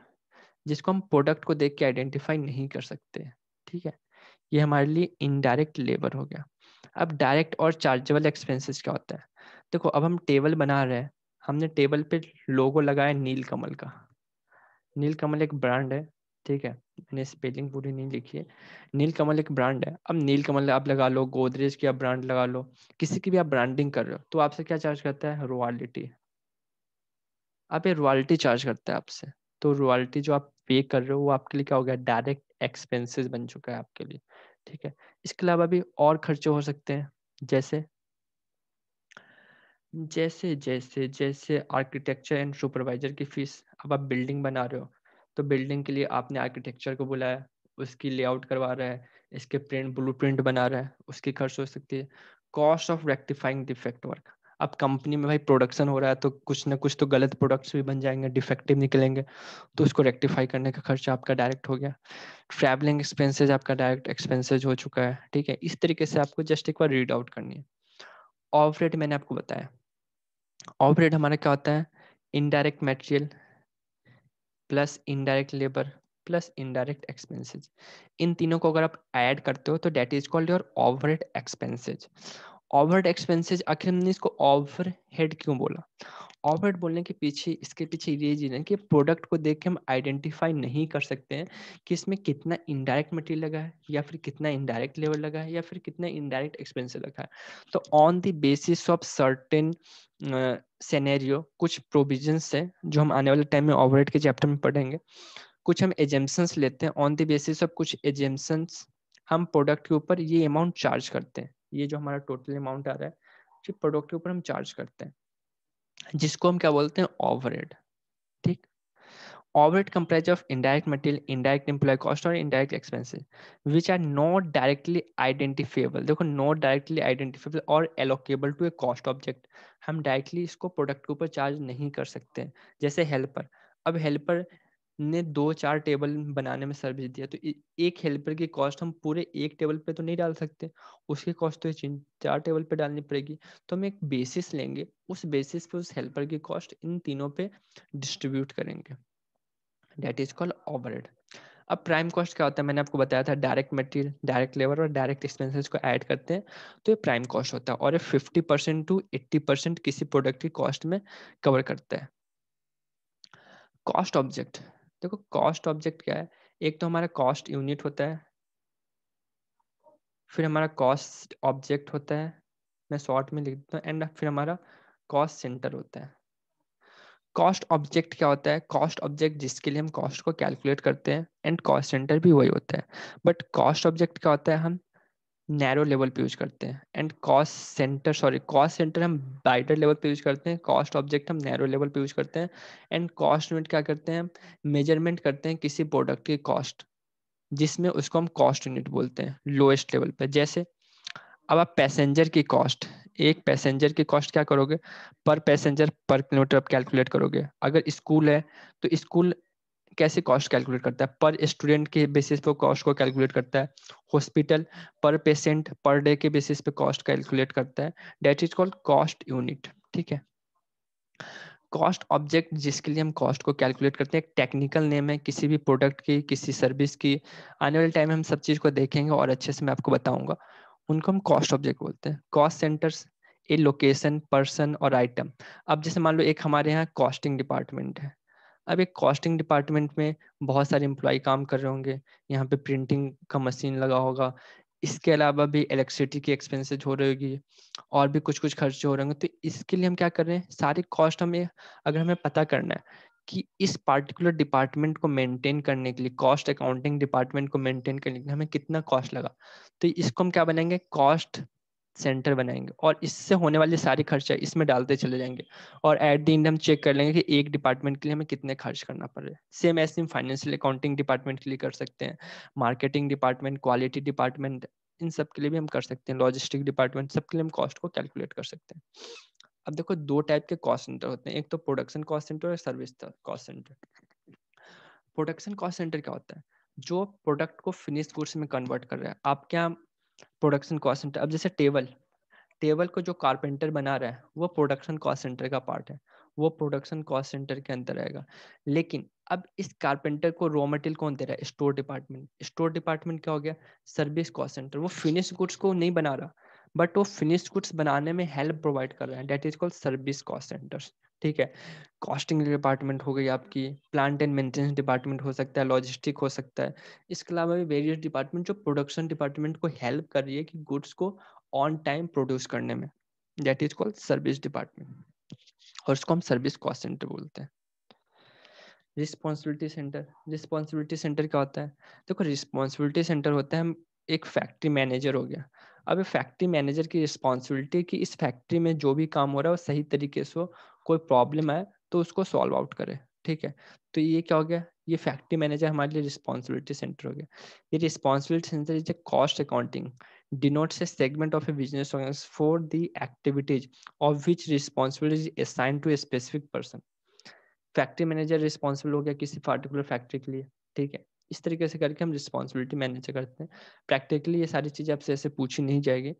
जिसको हम प्रोडक्ट को देख के आइडेंटिफाई नहीं कर सकते ठीक है ये हमारे लिए इनडायरेक्ट लेबर हो गया अब डायरेक्ट और चार्जेबल एक्सपेंसेस क्या होता है देखो अब हम टेबल बना रहे हैं हमने टेबल पे लोगो लगाया नील कमल का नील कमल एक ब्रांड है ठीक है मैंने स्पेलिंग पूरी नहीं लिखी है नील कमल एक ब्रांड है अब नील कमल आप लगा लो गोदरेज की आप ब्रांड लगा लो किसी की भी आप ब्रांडिंग कर रहे हो तो आपसे क्या चार्ज करता है रॉयल्टी आप ये रॉयल्टी चार्ज करता है आपसे तो रॉयल्टी जो आप पे कर रहे हो वो आपके लिए क्या हो गया डायरेक्ट एक्सपेंसिस बन चुका है आपके लिए ठीक है इसके अलावा भी और खर्चे हो सकते हैं जैसे जैसे जैसे जैसे आर्किटेक्चर एंड सुपरवाइजर की फीस अब आप बिल्डिंग बना रहे हो तो बिल्डिंग के लिए आपने आर्किटेक्चर को बुलाया उसकी लेआउट करवा रहा है इसके प्रिंट ब्लू प्रिंट बना रहा है उसकी खर्च हो सकती है cost of rectifying defect work अब कंपनी में भाई प्रोडक्शन हो रहा है तो कुछ ना कुछ तो गलत प्रोडक्ट्स भी बन जाएंगे डिफेक्टिव निकलेंगे तो उसको रेक्टिफाई करने का खर्च आपका डायरेक्ट हो गया ट्रैवलिंग एक्सपेंसेज आपका डायरेक्ट एक्सपेंसेज हो चुका है ठीक है इस तरीके से आपको जस्ट एक बार रीड आउट करनी है ऑफ रेट मैंने आपको बताया ऑपरेट हमारा क्या होता है indirect material plus indirect labour plus indirect expenses इन तीनों को अगर आप ऐड करते हो तो that is called your overhead expenses overhead expenses आखिर हमने इसको ओवर हेड क्यों बोला ऑफर्ड बोलने के पीछे इसके पीछे ये चीज़ है कि प्रोडक्ट को देख के हम आइडेंटिफाई नहीं कर सकते हैं कि इसमें कितना इनडायरेक्ट मटेरियल लगा है या फिर कितना इनडायरेक्ट लेवल लगा है या फिर कितना इनडायरेक्ट एक्सपेंसिव लगा है तो on the basis of certain scenario कुछ प्रोविजंस है जो हम आने वाले टाइम में ऑपरेट के चैप्टर में पढ़ेंगे कुछ हम एजेम्पन्स लेते हैं ऑन द बेसिस ऑफ कुछ एजेम्पन्स हम प्रोडक्ट के ऊपर ये अमाउंट चार्ज करते हैं ये जो हमारा टोटल अमाउंट आ रहा है प्रोडक्ट के ऊपर हम चार्ज करते हैं जिसको हम क्या बोलते हैं ओवरहेड ठीक overhead comprise of indirect material indirect employ cost और indirect expenses which are not directly identifiable देखो नॉट डायरेक्टली आइडेंटिफिएबल और allocable to a cost object हम डायरेक्टली इसको प्रोडक्ट के ऊपर चार्ज नहीं कर सकते जैसे हेल्पर अब हेल्पर ने दो चार टेबल बनाने में सर्विस दिया तो एक हेल्पर की कॉस्ट हम पूरे एक टेबल पे तो नहीं डाल सकते उसकी कॉस्ट तो चार टेबल पे डालनी पड़ेगी तो हम एक बेसिस लेंगे उस बेसिस पे उस हेल्पर की कॉस्ट इन तीनों पे डिस्ट्रीब्यूट करेंगे डेट इज कॉल्ड ओवरहेड अब प्राइम कॉस्ट क्या होता है मैंने आपको बताया था डायरेक्ट मटेरियल डायरेक्ट लेबर और डायरेक्ट एक्सपेंसेस को ऐड करते हैं तो ये प्राइम कॉस्ट होता है और ये fifty percent to eighty percent किसी प्रोडक्ट की कॉस्ट में कवर करता है कॉस्ट ऑब्जेक्ट देखो कॉस्ट ऑब्जेक्ट क्या है एक तो हमारा कॉस्ट यूनिट होता है फिर हमारा कॉस्ट ऑब्जेक्ट होता है मैं शॉर्ट में लिख देता हूँ एंड फिर हमारा कॉस्ट सेंटर होता है कॉस्ट ऑब्जेक्ट क्या होता है कॉस्ट ऑब्जेक्ट जिसके लिए हम कॉस्ट को कैलकुलेट करते हैं एंड कॉस्ट सेंटर भी वही होता है बट कॉस्ट ऑब्जेक्ट क्या होता है हम नैरो लेवल पे यूज करते हैं and cost centre sorry cost centre हम ब्राइटर लेवल पे यूज करते हैं कॉस्ट ऑब्जेक्ट हम नैरो लेवल पे यूज करते हैं एंड कॉस्ट यूनिट क्या करते हैं मेजरमेंट करते हैं किसी प्रोडक्ट की कॉस्ट जिसमें उसको हम कॉस्ट यूनिट बोलते हैं लोएस्ट लेवल पे जैसे अब आप पैसेंजर की कॉस्ट एक पैसेंजर की कॉस्ट क्या करोगे पर पैसेंजर पर किलोमीटर आप कैलकुलेट करोगे अगर स्कूल है तो स्कूल कैसे कॉस्ट कैलकुलेट करता है पर स्टूडेंट के बेसिस पे कॉस्ट को कैलकुलेट करता है हॉस्पिटल पर पेशेंट पर डे के बेसिस पे कॉस्ट कैलकुलेट करता है that is called cost unit ठीक है कॉस्ट ऑब्जेक्ट जिसके लिए हम कॉस्ट को कैलकुलेट करते हैं एक टेक्निकल नेम है किसी भी प्रोडक्ट की किसी सर्विस की आने वाले टाइम में हम सब चीज़ को देखेंगे और अच्छे से मैं आपको बताऊंगा उनको हम कॉस्ट ऑब्जेक्ट बोलते हैं cost centres a location person और आइटम अब जैसे मान लो एक हमारे यहाँ कॉस्टिंग डिपार्टमेंट है अब एक कॉस्टिंग डिपार्टमेंट में बहुत सारे एम्प्लॉय काम कर रहे होंगे यहाँ पे प्रिंटिंग का मशीन लगा होगा इसके अलावा भी इलेक्ट्रिसिटी की एक्सपेंसेज हो रही होगी और भी कुछ कुछ खर्चे हो रहे होंगे तो इसके लिए हम क्या कर रहे हैं सारे कॉस्ट हमें अगर हमें पता करना है कि इस पार्टिकुलर डिपार्टमेंट को मेंटेन करने के लिए कॉस्ट अकाउंटिंग डिपार्टमेंट को मेंटेन करने के लिए हमें कितना कॉस्ट लगा तो इसको हम क्या बनाएंगे कॉस्ट सेंटर बनाएंगे और इससे होने वाले सारे खर्चे इसमें डालते चले जाएंगे और एट द एंड हम चेक कर लेंगे कि एक डिपार्टमेंट के लिए हमें कितने खर्च करना पड़ रहा है सेम ऐसे हम फाइनेंशियल अकाउंटिंग डिपार्टमेंट के लिए कर सकते हैं मार्केटिंग डिपार्टमेंट क्वालिटी डिपार्टमेंट इन सब के लिए भी हम कर सकते हैं लॉजिस्टिक डिपार्टमेंट सब के लिए हम कॉस्ट को कैलकुलेट कर सकते हैं अब देखो दो टाइप के कॉस्ट सेंटर होते हैं एक तो प्रोडक्शन कॉस्ट सेंटर और service cost centre production cost centre क्या होता है जो प्रोडक्ट को फिनिश गुड्स में कन्वर्ट कर रहा है आप क्या प्रोडक्शन कॉस्ट सेंटर अब जैसे टेबल टेबल को जो कारपेंटर बना रहा है वो प्रोडक्शन कॉस्ट सेंटर का पार्ट है वो प्रोडक्शन कॉस्ट सेंटर के अंदर आएगा लेकिन अब इस कारपेंटर को रॉ मटेरियल कौन दे रहा है स्टोर डिपार्टमेंट स्टोर डिपार्टमेंट क्या हो गया सर्विस कॉस्ट सेंटर वो फिनिश गुड्स को नहीं बना रहा बट वो फिनिश गुड्स बनाने में हेल्प प्रोवाइड कर रहा है that is called service cost centres ठीक है कॉस्टिंग डिपार्टमेंट हो गई आपकी प्लांट एंड मेंटेनेंस डिपार्टमेंट हो सकता है लॉजिस्टिक हो सकता है इसके अलावा भी वेरियस डिपार्टमेंट जो प्रोडक्शन डिपार्टमेंट को हेल्प कर रही है कि गुड्स को ऑन टाइम प्रोड्यूस करने में that is called service department और इसको हम सर्विस कॉस्ट सेंटर बोलते हैं रिस्पॉन्सिबिलिटी सेंटर रिस्पॉन्सिबिलिटी सेंटर क्या होता है देखो रिस्पॉन्सिबिलिटी सेंटर होता है हम एक फैक्ट्री मैनेजर हो गया अब फैक्ट्री मैनेजर की रिस्पॉन्सिबिलिटी कि इस फैक्ट्री में जो भी काम हो रहा है वो सही तरीके से हो कोई प्रॉब्लम है तो उसको सॉल्व आउट करे ठीक है तो ये क्या हो गया ये फैक्ट्री मैनेजर हमारे लिए रिस्पॉन्सिबिलिटी सेंटर हो गया ये responsibility centre is a cost accounting denotes a segment of a business for the activities of which responsibility assign to a specific person factory manager responsible हो गया किसी पार्टिकुलर फैक्ट्री के लिए ठीक है इस तरीके से करके हम रिस्पॉन्सिबिलिटी मैनेज करते हैं प्रैक्टिकली ये सारी चीज़ें आपसे ऐसे पूछी नहीं जाएगी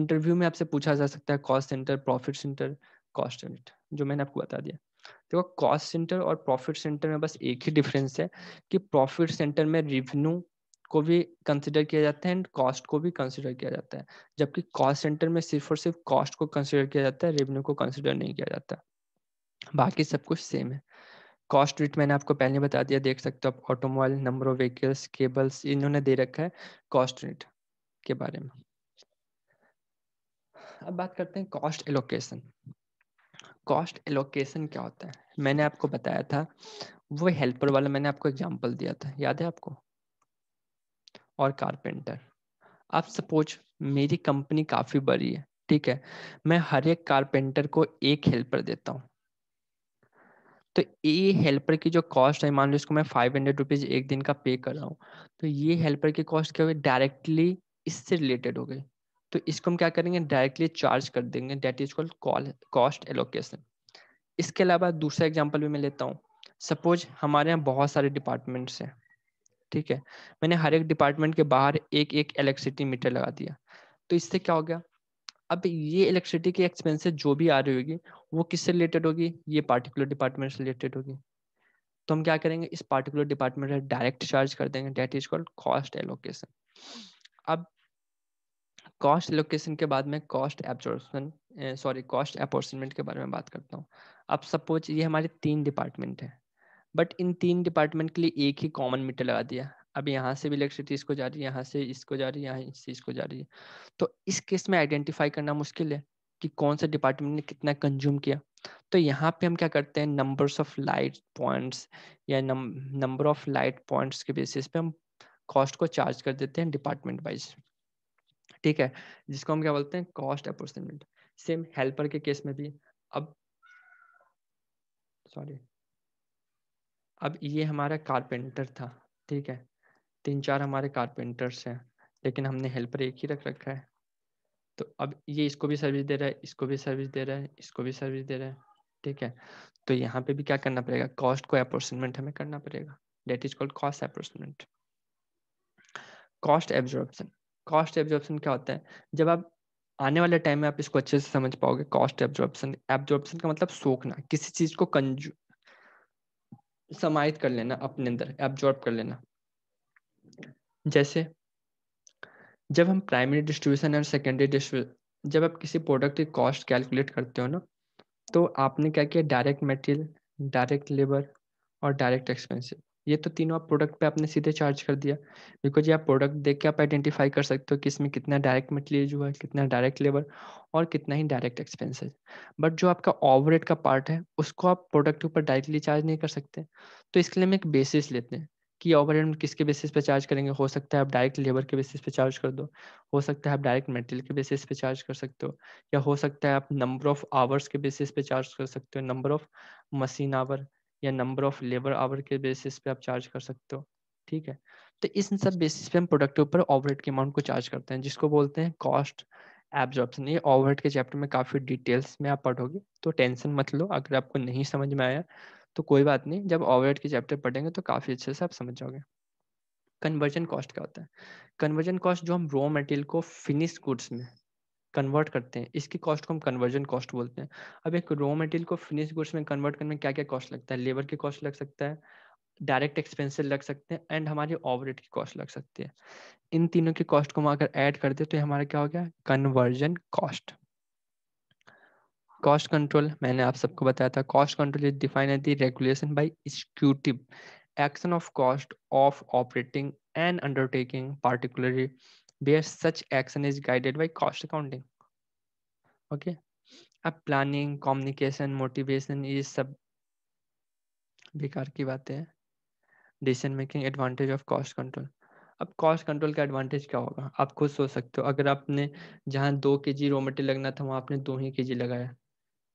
इंटरव्यू में आपसे पूछा जा सकता है cost centre profit centre cost unit जो मैंने आपको बता दिया देखो कॉस्ट सेंटर और प्रॉफिट सेंटर में बस एक ही डिफरेंस है कि प्रॉफिट सेंटर में रेवेन्यू को भी कंसिडर किया जाता है एंड कॉस्ट को भी कंसिडर किया जाता है जबकि कॉस्ट सेंटर में सिर्फ और सिर्फ कॉस्ट को कंसिडर किया जाता है रेवेन्यू को कंसिडर नहीं किया जाता बाकी सब कुछ सेम है कॉस्ट रेट मैंने आपको पहले बता दिया देख सकते हो आप automobile number of vehicles cables इन्होंने दे रखा है कॉस्ट रेट के बारे में अब बात करते हैं कॉस्ट एलोकेशन कॉस्ट एलोकेशन क्या होता है मैंने आपको बताया था वो हेल्पर वाला मैंने आपको एग्जांपल दिया था याद है आपको और कारपेंटर आप सपोज मेरी कंपनी काफ़ी बड़ी है ठीक है मैं हर एक कारपेंटर को एक हेल्पर देता हूँ तो ये हेल्पर की जो कॉस्ट है मान लो इसको मैं फाइव हंड्रेड रुपीज एक दिन का पे कर रहा हूँ तो ये हेल्पर की कॉस्ट क्या हुई डायरेक्टली इससे रिलेटेड हो गई तो इसको हम क्या करेंगे डायरेक्टली चार्ज कर देंगे that is called call cost allocation इसके अलावा दूसरा एग्जाम्पल भी मैं लेता हूँ सपोज हमारे यहाँ बहुत सारे डिपार्टमेंट्स हैं ठीक है मैंने हर एक डिपार्टमेंट के बाहर एक एक इलेक्ट्रिसिटी मीटर लगा दिया तो इससे क्या हो गया अब ये इलेक्ट्रिसिटी के एक्सपेंसेस जो भी आ रही होगी वो किससे रिलेटेड होगी ये पार्टिकुलर डिपार्टमेंट से रिलेटेड होगी तो हम क्या करेंगे इस पार्टिकुलर डिपार्टमेंट से डायरेक्ट चार्ज कर देंगे that is called cost allocation अब कॉस्ट एलोकेशन के बाद में cost absorption sorry cost apportionment के बारे में बात करता हूँ अब सपोज ये हमारे तीन डिपार्टमेंट है बट इन तीन डिपार्टमेंट के लिए एक ही कॉमन मीटर लगा दिया अब यहाँ से भी इलेक्ट्रिसिटी इसको जा रही है यहाँ से इसको जा रही है यहाँ से इसको जा रही है तो इस केस में आइडेंटिफाई करना मुश्किल है कि कौन सा डिपार्टमेंट ने कितना कंज्यूम किया तो यहाँ पे हम क्या करते हैं नंबर्स ऑफ लाइट पॉइंट्स या नंबर ऑफ लाइट पॉइंट्स के बेसिस पे हम कॉस्ट को चार्ज कर देते हैं डिपार्टमेंट वाइज ठीक है जिसको हम क्या बोलते हैं कॉस्ट अप्रोक्सीमेट सेम हेल्पर के केस में भी अब सॉरी अब ये हमारा कारपेंटर था ठीक है तीन चार हमारे कारपेंटर्स हैं लेकिन हमने हेल्पर एक ही रख रखा है तो अब ये इसको भी सर्विस दे रहा है इसको भी सर्विस दे रहा है इसको भी सर्विस दे रहा है ठीक है तो यहाँ पे भी क्या करना पड़ेगा कॉस्ट को अप्रोसमेंट हमें करना पड़ेगा that is called cost apportionment cost absorption cost absorption क्या होता है जब आप आने वाले टाइम में आप इसको अच्छे से समझ पाओगे कॉस्ट एब्जॉर्बन एब्जॉर्बन का मतलब सोखना किसी चीज को कंजू समाहित कर लेना अपने अंदर एब्जॉर्ब कर लेना जैसे जब हम primary distribution and secondary distribution जब आप किसी प्रोडक्ट की कॉस्ट कैलकुलेट करते हो ना तो आपने क्या किया डायरेक्ट मटेरियल डायरेक्ट लेबर और डायरेक्ट एक्सपेंसिव ये तो तीनों आप प्रोडक्ट पे आपने सीधे चार्ज कर दिया बिकॉज ये आप प्रोडक्ट देख के आप आइडेंटिफाई कर सकते हो कि इसमें कितना डायरेक्ट मटेरियल हुआ है कितना डायरेक्ट लेबर और कितना ही डायरेक्ट एक्सपेंस बट जो आपका ओवरहेड का पार्ट है उसको आप प्रोडक्ट के ऊपर डायरेक्टली चार्ज नहीं कर सकते तो इसके लिए हम एक बेसिस लेते हैं कि ओवरहेड किसके बेसिस पे चार्ज करेंगे हो सकता है आप डायरेक्ट लेबर के बेसिस पे चार्ज कर दो हो सकता है आप डायरेक्ट मेटेरियल के बेसिस पे चार्ज कर सकते हो या हो सकता है आप नंबर ऑफ आवर्स के बेसिस पे चार्ज कर सकते हो नंबर ऑफ मशीन आवर या नंबर ऑफ लेबर आवर के बेसिस पे आप चार्ज कर सकते हो ठीक है तो इस सब बेसिस पे हम प्रोडक्ट के ऊपर ओवरहेड के अमाउंट को चार्ज करते हैं जिसको बोलते हैं कॉस्ट एब्जॉर्प्शन ये ओवरहेड के चैप्टर में काफ़ी डिटेल्स में आप पढ़ोगे तो टेंशन मत लो अगर आपको नहीं समझ में आया तो कोई बात नहीं जब ओवरहेड के चैप्टर पढ़ेंगे तो काफ़ी अच्छे से आप समझ जाओगे कन्वर्जन कॉस्ट क्या होता है कन्वर्जन कॉस्ट जो हम रॉ मटेरियल को फिनिश गुड्स में कन्वर्ट करते हैं इसकी कॉस्ट को हम कन्वर्जन कॉस्ट बोलते हैं अब एक रॉ मटेरियल को फिनिश गुड्स में कन्वर्ट करने में क्या क्या कॉस्ट लगता है लेबर की कॉस्ट लग सकता है डायरेक्ट एक्सपेंसिव लग सकते हैं एंड हमारी ओवरहेड की कॉस्ट लग सकती है इन तीनों की कॉस्ट को हम अगर ऐड कर दे तो हमारा क्या हो गया कन्वर्जन कॉस्ट कॉस्ट कंट्रोल मैंने आप सबको बताया था cost control is define as the regulation by executive action of cost of operating and undertaking particularly where such action is guided by cost accounting okay अब प्लानिंग कम्युनिकेशन मोटिवेशन ये सब बेकार की बातें हैं decision making advantage of cost control अब cost control का advantage क्या होगा आप खुद सोच सकते हो अगर आपने जहाँ दो के जी रॉ मटेरियल लगना था वहाँ आपने दो ही के जी लगाया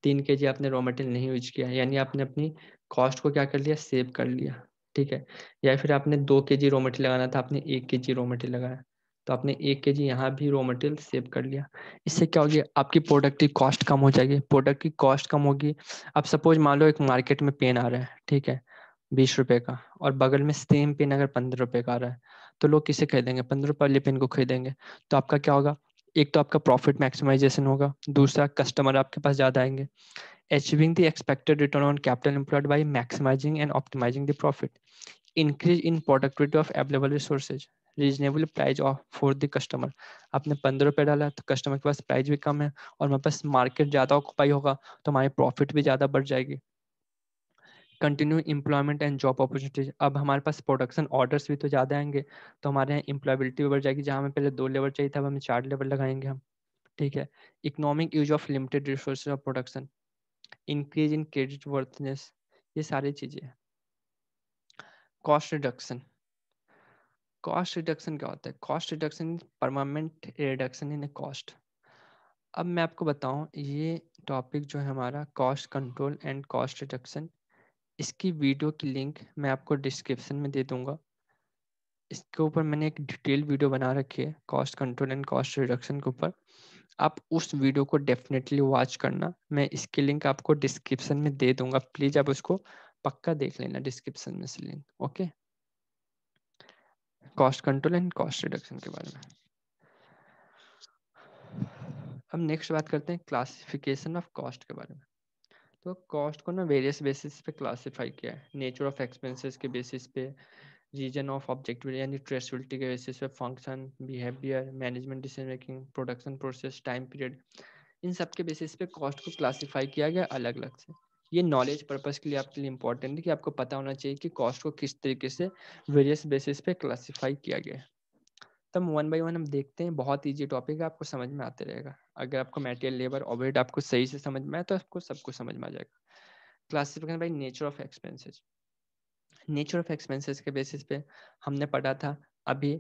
तीन के जी आपने रॉ मटेरियल नहीं यूज किया यानी आपने अपनी कॉस्ट को क्या कर लिया सेव कर लिया ठीक है या फिर आपने दो के जी रॉ मटेरियल लगाना था आपने एक के जी रॉ मटेरियल लगाया तो आपने एक के जी यहाँ भी रॉ मटेरियल सेव कर लिया इससे क्या होगी आपकी प्रोडक्ट की कॉस्ट कम हो जाएगी प्रोडक्ट की कॉस्ट कम होगी अब सपोज मान लो एक मार्केट में पेन आ रहा है ठीक है बीस रुपए का और बगल में सेम पेन अगर पंद्रह रुपए का आ रहा है तो लोग किसे खरीदेंगे पंद्रह रुपए वाले पेन को खरीदेंगे तो आपका क्या होगा एक तो आपका प्रॉफिट मैक्सिमाइजेशन होगा दूसरा कस्टमर आपके पास ज़्यादा आएंगे achieving the expected return on capital employed by maximising and optimising the profit increase in productivity of available resources reasonable price of for the customer आपने पंद्रह रुपये डाला तो कस्टमर के पास प्राइस भी कम है और हमारे पास मार्केट ज़्यादा ऑक्यूपाई होगा तो हमारी प्रॉफिट भी ज़्यादा बढ़ जाएगी continue employment and job opportunities अब हमारे पास प्रोडक्शन ऑर्डर्स भी तो ज़्यादा आएंगे तो हमारे यहाँ भी बढ़ जाएगी जहाँ हमें पहले दो लेवल चाहिए था अब हमें चार लेवल लगाएंगे हम ठीक है economic use of limited resource of production increase in credit worthiness ये सारी चीज़ें हैं कॉस्ट रिडक्शन कॉस्ट रिडक्शन क्या होता है cost reduction permanent reduction in cost अब मैं आपको बताऊं ये टॉपिक जो है हमारा cost control and cost reduction इसकी वीडियो की लिंक मैं आपको डिस्क्रिप्शन में दे दूंगा इसके ऊपर मैंने एक डिटेल वीडियो बना रखी है cost control and cost reduction के ऊपर आप उस वीडियो को डेफिनेटली वॉच करना मैं इसकी लिंक आपको डिस्क्रिप्शन में दे दूंगा प्लीज़ आप उसको पक्का देख लेना डिस्क्रिप्शन में से link okay cost control and cost reduction के बारे में अब नेक्स्ट बात करते हैं क्लासिफिकेशन ऑफ कॉस्ट के बारे में तो कॉस्ट को ना वेरियस बेसिस पे क्लासिफाई किया है नेचर ऑफ एक्सपेंसेस के बेसिस पे रीजन ऑफ ऑब्जेक्टिव यानी ट्रेसबिलिटी के बेसिस पे function behaviour management decision making production process time period इन सब के बेसिस पे कॉस्ट को क्लासिफाई किया गया अलग अलग से ये नॉलेज पर्पज़ के लिए आपके लिए इंपॉर्टेंट है कि आपको पता होना चाहिए कि कॉस्ट को किस तरीके से वेरियस बेसिस पे क्लासिफाई किया गया है तो हम वन बाई वन हम देखते हैं बहुत ईजी टॉपिक है आपको समझ में आते रहेगा अगर आपको मेटेरियल लेबर ऑबरेट आपको सही से समझ में आए तो आपको सब कुछ समझ में आ जाएगा classification by nature of expenses nature of expenses के बेसिस पे हमने पढ़ा था अभी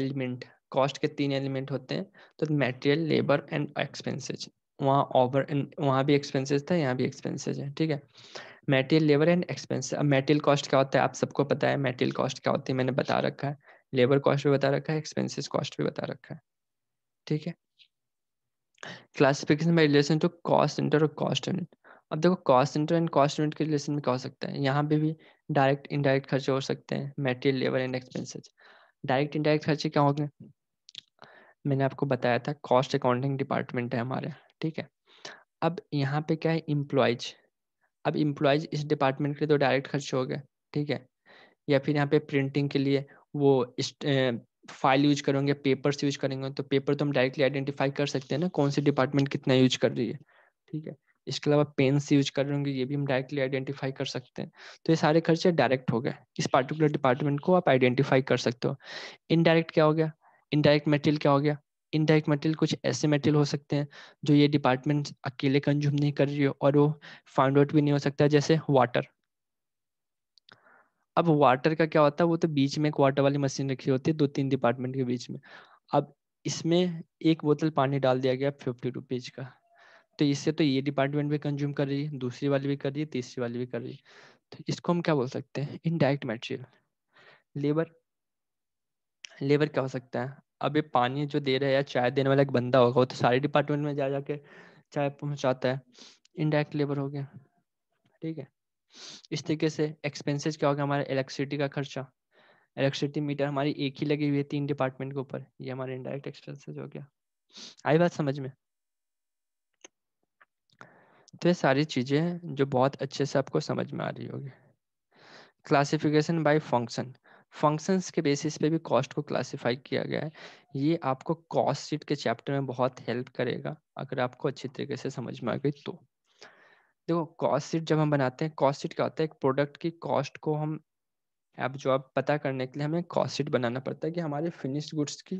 एलिमेंट कॉस्ट के तीन एलिमेंट होते हैं तो मेटेरियल लेबर एंड एक्सपेंसेज वहाँ ओवर वहाँ भी एक्सपेंसेस था यहाँ भी एक्सपेंसेस है ठीक है मेटेरियल लेबर एंड एक्सपेंसेस अब मेटेरियल कॉस्ट क्या होता है आप सबको पता है मेटेरियल कॉस्ट क्या होती है मैंने बता रखा है लेबर कॉस्ट भी बता रखा है एक्सपेंसिस कॉस्ट भी बता रखा है ठीक है classification by relation to cost centre और कॉस्ट यूनिट अब देखो cost centre and cost unit के रिलेशन में क्या हो सकता है यहाँ पे भी डायरेक्ट इनडायरेक्ट खर्चे हो सकते हैं material labour and expenses direct indirect खर्चे क्या होंगे मैंने आपको बताया था कॉस्ट अकाउंटिंग डिपार्टमेंट है हमारे ठीक है अब यहाँ पे क्या है इम्प्लॉयज अब इम्प्लॉयज इस डिपार्टमेंट के लिए तो डायरेक्ट खर्चे हो गए ठीक है या फिर यहाँ पे प्रिंटिंग के लिए वो फाइल यूज करेंगे पेपर्स यूज करेंगे तो पेपर तो हम डायरेक्टली आइडेंटिफाई कर सकते हैं ना कौन सी डिपार्टमेंट कितना यूज कर रही है ठीक है इसके अलावा से यूज कर रहे होंगे ये भी हम डायरेक्टली आइडेंटिफाई कर सकते हैं तो ये सारे खर्चे डायरेक्ट हो गए इस पार्टिकुलर डिपार्टमेंट को आप आइडेंटिफाई कर सकते हो इनडायरेक्ट क्या हो गया इनडायरेक्ट मटेरियल क्या हो गया इनडायरेक्ट मटेरियल कुछ ऐसे मटेरियल हो सकते हैं जो ये डिपार्टमेंट अकेले कंज्यूम नहीं कर रही हो और वो फाउंड आउट भी नहीं हो सकता जैसे वाटर अब वाटर का क्या होता है वो तो बीच में एक वाटर वाली मशीन रखी होती है दो तीन डिपार्टमेंट के बीच में अब इसमें एक बोतल पानी डाल दिया गया फिफ्टी रुपीज का तो इससे तो ये डिपार्टमेंट भी कंज्यूम कर रही है दूसरी वाली भी कर रही है तीसरी वाली भी कर रही है तो इसको हम क्या बोल सकते हैं इनडायरेक्ट मटेरियल लेबर लेबर क्या हो सकता है अब ये पानी जो दे रहा है या चाय देने वाला एक बंदा होगा वो तो सारे डिपार्टमेंट में जा जाके चाय पहुंचाता है इनडायरेक्ट लेबर हो गया ठीक है इस तरीके से एक्सपेंसेस क्या होगा हमारे इलेक्ट्रिसिटी का खर्चा इलेक्ट्रिसिटी मीटर हमारी एक ही लगी हुई है तीन डिपार्टमेंट के ऊपर ये हमारे इनडायरेक्ट एक्सपेंसेस हो गया आई बात समझ में तो ये सारी चीज़ें जो बहुत अच्छे से आपको समझ में आ रही होगी क्लासिफिकेशन बाय फंक्शन फंक्शंस के बेसिस पे भी कॉस्ट को क्लासिफाई किया गया है ये आपको कॉस्ट शीट के चैप्टर में बहुत हेल्प करेगा अगर आपको अच्छी तरीके से समझ में आ गई तो देखो कॉस्ट सीट जब हम बनाते हैं कॉस्ट सीट क्या होता है एक प्रोडक्ट की कॉस्ट को हम आप जो आप पता करने के लिए हमें कॉस्ट सीट बनाना पड़ता है कि हमारे फिनिश्ड गुड्स की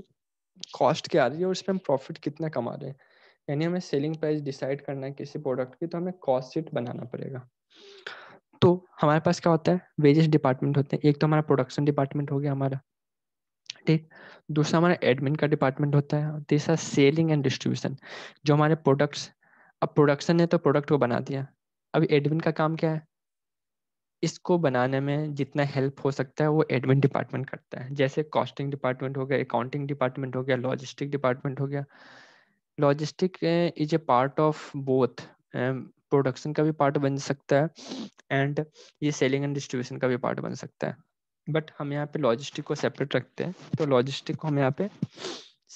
कॉस्ट क्या आ रही है और उसमें हम प्रॉफिट कितना कमा रहे हैं यानी हमें सेलिंग प्राइस डिसाइड करना है किसी प्रोडक्ट की तो हमें कॉस्ट सीट बनाना पड़ेगा तो हमारे पास क्या होता है वेजेस डिपार्टमेंट होते हैं एक तो हमारा प्रोडक्शन डिपार्टमेंट हो गया हमारा ठीक दूसरा हमारा एडमिन का डिपार्टमेंट होता है तीसरा सेलिंग एंड डिस्ट्रीब्यूशन जो हमारे प्रोडक्ट्स अब प्रोडक्शन ने तो प्रोडक्ट को बना दिया अभी एडमिन का काम क्या है इसको बनाने में जितना हेल्प हो सकता है वो एडमिन डिपार्टमेंट करता है जैसे कॉस्टिंग डिपार्टमेंट हो गया अकाउंटिंग डिपार्टमेंट हो गया लॉजिस्टिक डिपार्टमेंट हो गया logistic is a part of both production का भी पार्ट बन सकता है एंड ये सेलिंग एंड डिस्ट्रीब्यूशन का भी पार्ट बन सकता है बट हम यहाँ पे लॉजिस्टिक को सेपरेट रखते हैं तो लॉजिस्टिक को हम यहाँ पे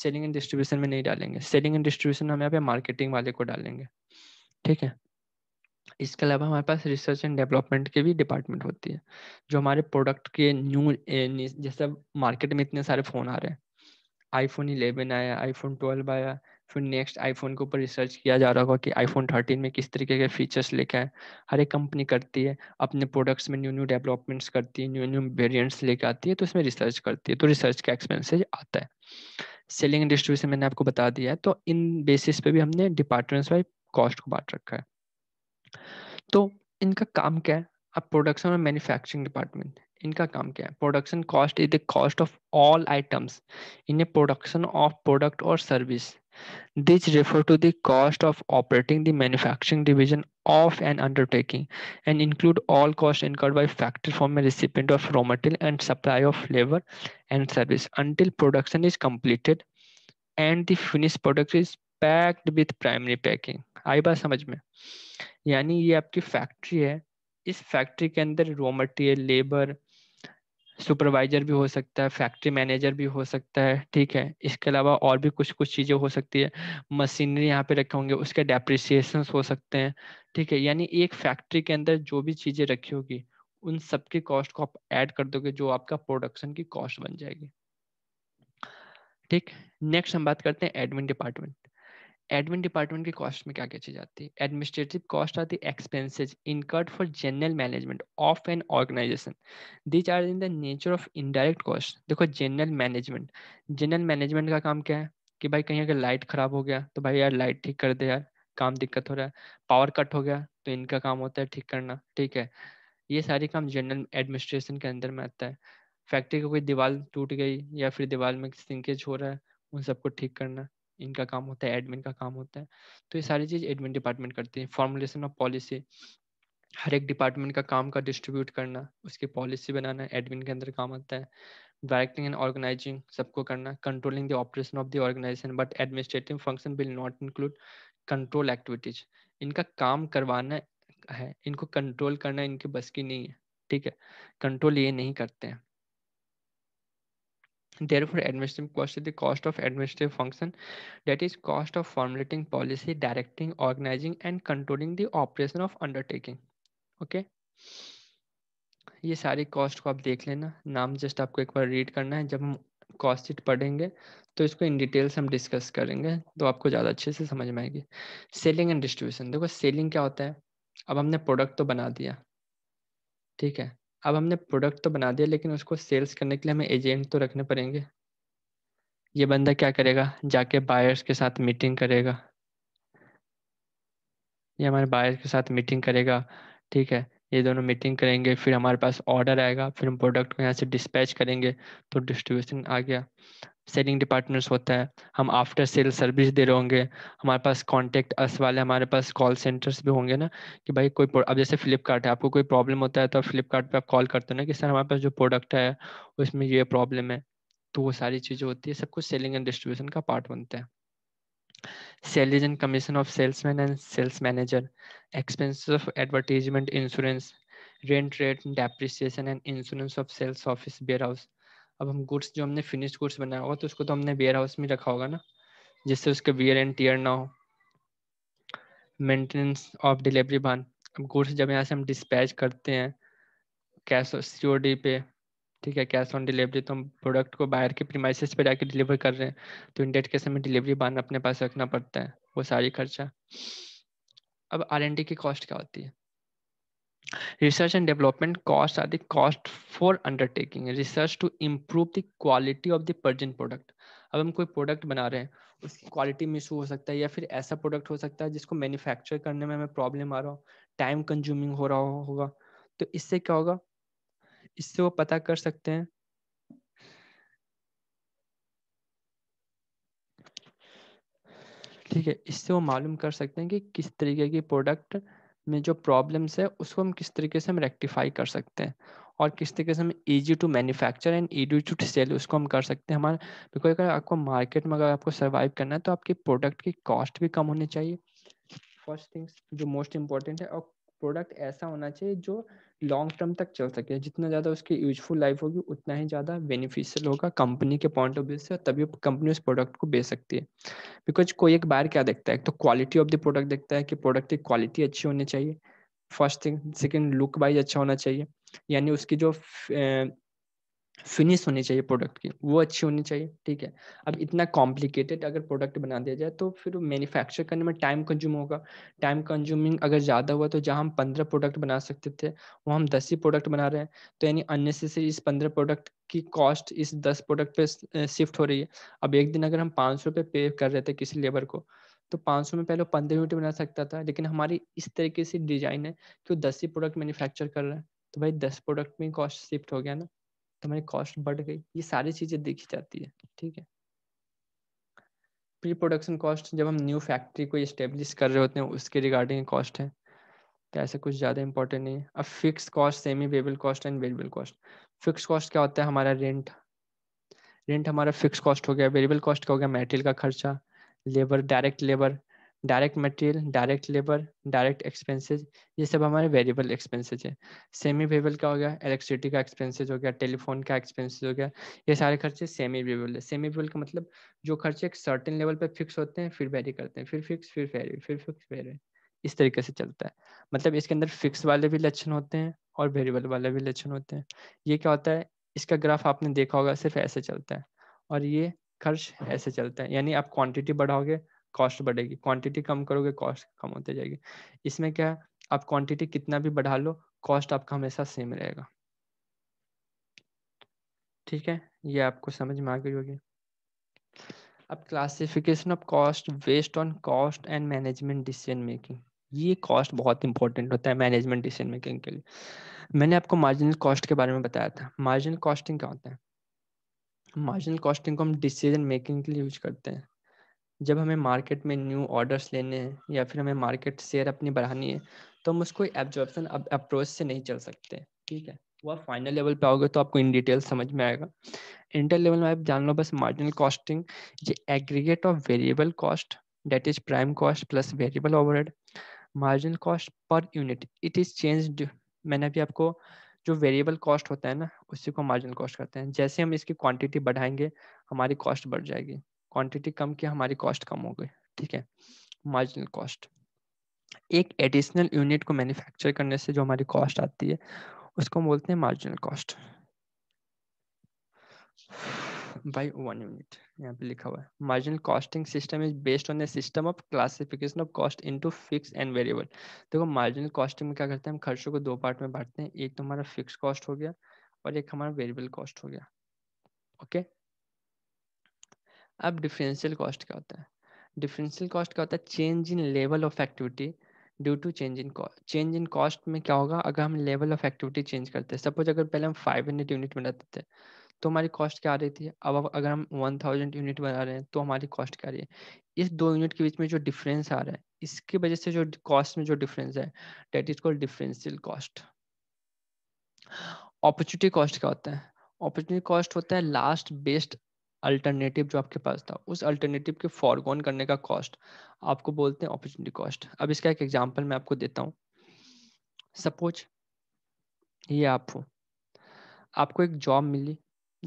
सेलिंग एंड डिस्ट्रीब्यूशन में नहीं डालेंगे सेलिंग एंड डिस्ट्रीब्यूशन हम यहाँ पे मार्केटिंग वाले को डालेंगे ठीक है इसके अलावा हमारे पास रिसर्च एंड डेवलपमेंट के भी डिपार्टमेंट होती है जो हमारे प्रोडक्ट के न्यू जैसे मार्केट में इतने सारे फ़ोन आ रहे हैं आईफोन इलेवन आया आईफोन ट्वेल्व आया फिर नेक्स्ट आईफोन के ऊपर रिसर्च किया जा रहा होगा कि आईफोन थर्टीन में किस तरीके के फीचर्स लेके आए हर एक कंपनी करती है अपने प्रोडक्ट्स में न्यू न्यू डेवलपमेंट्स करती है न्यू न्यू वेरियंट्स लेके आती है तो इसमें रिसर्च करती है तो रिसर्च का एक्सपेंसिज आता है सेलिंग इंडस्ट्री से मैंने आपको बता दिया है तो इन बेसिस पे भी हमने डिपार्टमेंट्स वाइज कॉस्ट को बांट रखा है तो इनका काम क्या है अब प्रोडक्शन और मैन्युफैक्चरिंग डिपार्टमेंट इनका काम क्या है production cost is the cost of all items इन्हें प्रोडक्शन ऑफ प्रोडक्ट और service this refer to the cost of operating the manufacturing division of an undertaking and include all cost incurred by factory from receipt of raw material and supply of labour and service until production is completed and the finish product is packed with primary packing आई बात समझ में यानी ये आपकी factory है इस factory के अंदर रॉ मटेरियल लेबर सुपरवाइजर भी हो सकता है फैक्ट्री मैनेजर भी हो सकता है ठीक है इसके अलावा और भी कुछ कुछ चीज़ें हो सकती है मशीनरी यहाँ पे रखे होंगे उसके डेप्रिसिएशन हो सकते हैं ठीक है यानी एक फैक्ट्री के अंदर जो भी चीज़ें रखी होगी उन सबके कॉस्ट को आप ऐड कर दोगे जो आपका प्रोडक्शन की कॉस्ट बन जाएगी ठीक नेक्स्ट हम बात करते हैं एडमिन डिपार्टमेंट एडमिन डिपार्टमेंट की कॉस्ट में क्या क्या चीज आती है एडमिनिस्ट्रेटिव कॉस्ट आती है expenses incurred for general management of an organisation these are in the nature of indirect cost देखो जनरल मैनेजमेंट जनरल मैनेजमेंट का काम क्या है कि भाई कहीं अगर लाइट खराब हो गया तो भाई यार लाइट ठीक कर दे यार काम दिक्कत हो रहा है पावर कट हो गया तो इनका काम होता है ठीक करना ठीक है ये सारे काम जनरल एडमिनिस्ट्रेशन के अंदर में आता है फैक्ट्री का कोई दीवार टूट गई या फिर दीवार में सिंकेज हो रहा है उन सबको ठीक करना इनका काम होता है एडमिन का काम होता है तो ये सारी चीज़ एडमिन डिपार्टमेंट करते हैं फॉर्मुलेशन ऑफ पॉलिसी हर एक डिपार्टमेंट का काम का डिस्ट्रीब्यूट करना उसकी पॉलिसी बनाना एडमिन के अंदर काम आता है डायरेक्टिंग एंड ऑर्गेनाइजिंग सबको करना controlling the operation of the organisation but administrative function will not include control activities इनका काम करवाना है इनको कंट्रोल करना इनके बस की नहीं है ठीक है कंट्रोल ये नहीं करते हैं Therefore, administrative cost is the cost of administrative function, that is cost of formulating policy, directing, organizing, and controlling the operation of undertaking. Okay. ये सारी कॉस्ट को आप देख लेना नाम जस्ट आपको एक बार रीड करना है जब हम कॉस्ट शीट पढ़ेंगे तो इसको इन डिटेल्स हम डिस्कस करेंगे तो आपको ज़्यादा अच्छे से समझ में आएगी सेलिंग एंड डिस्ट्रीब्यूशन देखो सेलिंग क्या होता है अब हमने प्रोडक्ट तो बना दिया ठीक है अब हमने प्रोडक्ट तो बना दिया लेकिन उसको सेल्स करने के लिए हमें एजेंट तो रखने पड़ेंगे ये बंदा क्या करेगा जाके बायर्स के साथ मीटिंग करेगा ये हमारे बायर्स के साथ मीटिंग करेगा ठीक है ये दोनों मीटिंग करेंगे फिर हमारे पास ऑर्डर आएगा फिर हम प्रोडक्ट को यहाँ से डिस्पैच करेंगे तो डिस्ट्रीब्यूशन आ गया सेलिंग डिपार्टमेंट्स होता है हम आफ्टर सेल सर्विस दे रहे होंगे हमारे पास कॉन्टेक्ट अस वाले हमारे पास कॉल सेंटर्स भी होंगे ना कि भाई कोई अब जैसे फ्लिपकार्ट है आपको कोई प्रॉब्लम होता है तो आप फ्लिपकार्ट पर आप कॉल करते हो ना कि सर हमारे पास जो प्रोडक्ट है उसमें ये प्रॉब्लम है तो वो सारी चीज़ें होती है सब कुछ सेलिंग एंड डिस्ट्रीब्यूशन का पार्ट बनता है salaries and commission of salesman and sales manager expenses of advertisement insurance rent rate depreciation and insurance of sales office warehouse अब हम गुड्स जो हमने फिनिश्ड गुड्स बनाया होगा तो उसको तो हमने वेयर हाउस में रखा होगा ना जिससे उसका वियर एंड टीयर ना हो मेंटेनेंस ऑफ डिलीवरी वान अब गुड्स जब यहाँ से हम डिस्पैच करते हैं कैश सी पे ठीक है कैश ऑन डिलीवरी तो हम प्रोडक्ट को बाहर के प्रीमाइसिस पे जाके डिलीवर कर रहे हैं तो इन डेट के समय डिलीवरी बान अपने पास रखना पड़ता है वो सारी खर्चा अब आर की कॉस्ट क्या होती है Research and development costs are the cost for undertaking research to improve the quality of the present product. अब हम कोई प्रोडक्ट बना रहे हैं उसकी क्वालिटी में इशू हो सकता है या फिर ऐसा प्रोडक्ट हो सकता है जिसको मैन्युफैक्चर करने में हमें प्रॉब्लम आ रहा हो टाइम कंज्यूमिंग हो रहा होगा तो इससे क्या होगा इससे वो पता कर सकते हैं ठीक है इससे वो मालूम कर सकते हैं कि किस तरीके की प्रोडक्ट में जो प्रॉब्लम्स है उसको हम किस तरीके से हम रेक्टिफाई कर सकते हैं और किस तरीके से हम easy to manufacture and easy to sell उसको हम कर सकते हैं हमारा बिकॉज अगर आपको मार्केट में अगर आपको सर्वाइव करना है तो आपके प्रोडक्ट की कॉस्ट भी कम होनी चाहिए फर्स्ट थिंग्स जो मोस्ट इंपॉर्टेंट है और प्रोडक्ट ऐसा होना चाहिए जो लॉन्ग टर्म तक चल सके जितना ज़्यादा उसकी यूजफुल लाइफ होगी उतना ही ज़्यादा बेनिफिशियल होगा कंपनी के पॉइंट ऑफ व्यू से तभी कंपनी उस प्रोडक्ट को बेच सकती है बिकॉज कोई एक बार क्या देखता है तो क्वालिटी ऑफ द प्रोडक्ट देखता है कि प्रोडक्ट की क्वालिटी अच्छी होनी चाहिए first thing second look wise अच्छा होना चाहिए यानी उसकी जो फिनिश होनी चाहिए प्रोडक्ट की वो अच्छी होनी चाहिए ठीक है अब इतना कॉम्प्लिकेटेड अगर प्रोडक्ट बना दिया जाए तो फिर मैन्युफैक्चर करने में टाइम कंज्यूम होगा टाइम कंज्यूमिंग अगर ज़्यादा हुआ तो जहाँ हम पंद्रह प्रोडक्ट बना सकते थे वो हम दस ही प्रोडक्ट बना रहे हैं तो यानी अननेसेसरी इस पंद्रह प्रोडक्ट की कॉस्ट इस दस प्रोडक्ट पे शिफ्ट हो रही है अब एक दिन अगर हम पाँच सौ पे कर रहे थे किसी लेबर को तो सौ में पहले पंद्रह यूनिट बना सकता था लेकिन हमारी इस तरीके से डिजाइन है कि वो दस ही प्रोडक्ट मैन्युफैक्चर कर रहा है तो भाई दस प्रोडक्ट में कॉस्ट शिफ्ट हो गया ना हमारी तो कॉस्ट बढ़ गई ये सारी चीजें देखी जाती है ठीक है प्री प्रोडक्शन कॉस्ट जब हम न्यू फैक्ट्री को इस्टेब्लिश कर रहे होते हैं उसके रिगार्डिंग कॉस्ट है तो ऐसा कुछ ज़्यादा इंपॉर्टेंट नहीं है अब fix cost semi variable cost and variable cost fix cost क्या होता है हमारा रेंट रेंट हमारा फिक्स कॉस्ट हो गया वेरिएबल कॉस्ट क्या हो गया मेटेरियल का खर्चा labour direct labour direct material direct labour direct expenses ये सब हमारे वेरिएबल एक्सपेंसेस है सेमी वेरिएबल का हो गया इलेक्ट्रिसिटी का एक्सपेंसेस हो गया टेलीफोन का एक्सपेंसेस हो गया ये सारे खर्चे सेमी वेरिएबल है सेमी वेरिएबल का मतलब जो खर्चे एक सर्टेन लेवल पर फिक्स होते हैं फिर वेरी करते हैं फिर फिक्स फिर वेरी फिर फिक्स वेरी इस तरीके से चलता है मतलब इसके अंदर फिक्स वाले भी लक्षण होते हैं और वेरिएबल वाले भी लक्षण होते हैं ये क्या होता है इसका ग्राफ आपने देखा होगा सिर्फ ऐसे चलता है और ये खर्च ऐसे चलता है यानी आप क्वांटिटी बढ़ाओगे कॉस्ट बढ़ेगी क्वांटिटी कम करोगे कॉस्ट कम होते जाएगी इसमें क्या है आप क्वांटिटी कितना भी बढ़ा लो कॉस्ट आपका हमेशा सेम रहेगा ठीक है ये आपको समझ में आ गई होगी अब classification of cost based on cost and management decision making ये कॉस्ट बहुत इंपॉर्टेंट होता है मैनेजमेंट डिसीजन मेकिंग के लिए मैंने आपको मार्जिनल कॉस्ट के बारे में बताया था मार्जिनल कॉस्टिंग क्या होता है मार्जिनल कॉस्टिंग को हम डिसीजन मेकिंग के लिए यूज करते हैं जब हमें मार्केट में न्यू ऑर्डर्स लेने हैं या फिर हमें मार्केट शेयर अपनी बढ़ानी है तो हम उसको एब्जॉर्बन अप्रोच से नहीं चल सकते ठीक है वो आप फाइनल लेवल पे आओगे तो आपको इन डिटेल समझ में आएगा इंटर लेवल में आप जान लो बस मार्जिनल कॉस्टिंग ये aggregate of variable cost that is prime cost plus variable over marginal cost per unit it is change मैंने अभी आपको जो वेरिएबल कॉस्ट होता है ना उसी को मार्जिनल कॉस्ट कहते हैं जैसे हम इसकी क्वांटिटी बढ़ाएंगे हमारी कॉस्ट बढ़ जाएगी क्वांटिटी कम किया हमारी कॉस्ट कम हो गई ठीक है मार्जिनल कॉस्ट एक एडिशनल यूनिट को मैन्युफैक्चर करने से जो हमारी कॉस्ट आती है उसको हम बोलते हैं marginal cost by one unit यहाँ पे लिखा हुआ है marginal costing system is based on a system of classification of cost into fix and variable देखो मार्जिनल कॉस्टिंग में क्या करते हैं हम खर्चों को दो पार्ट में बांटते हैं एक तो हमारा फिक्स कॉस्ट हो गया और एक हमारा वेरिएबल कॉस्ट हो गया ओके okay? अब डिफरेंशियल कॉस्ट क्या होता है डिफरेंशियल कॉस्ट क्या होता है change in level of activity due to change in change in cost में क्या होगा अगर हम लेवल ऑफ एक्टिविटी चेंज करते हैं सपोज अगर पहले हम फाइव हंड्रेड यूनिट बनाते थे तो हमारी कॉस्ट क्या आ रही थी अब अगर हम वन थाउजेंड यूनिट बना रहे हैं तो हमारी कॉस्ट क्या आ रही है इस दो यूनिट के बीच में जो डिफरेंस आ रहा है इसकी वजह से जो कॉस्ट में जो डिफरेंस है that is called differential cost opportunity cost क्या होता है अपॉर्चुनिटी कॉस्ट होता है लास्ट बेस्ट अल्टरनेटिव जो आपके पास था उस अल्टरनेटिव के फॉरगोन करने का कॉस्ट आपको बोलते हैं अपॉर्चुनिटी कॉस्ट अब इसका एक एग्जाम्पल मैं आपको देता हूँ सपोज ये आप हो आपको एक जॉब मिली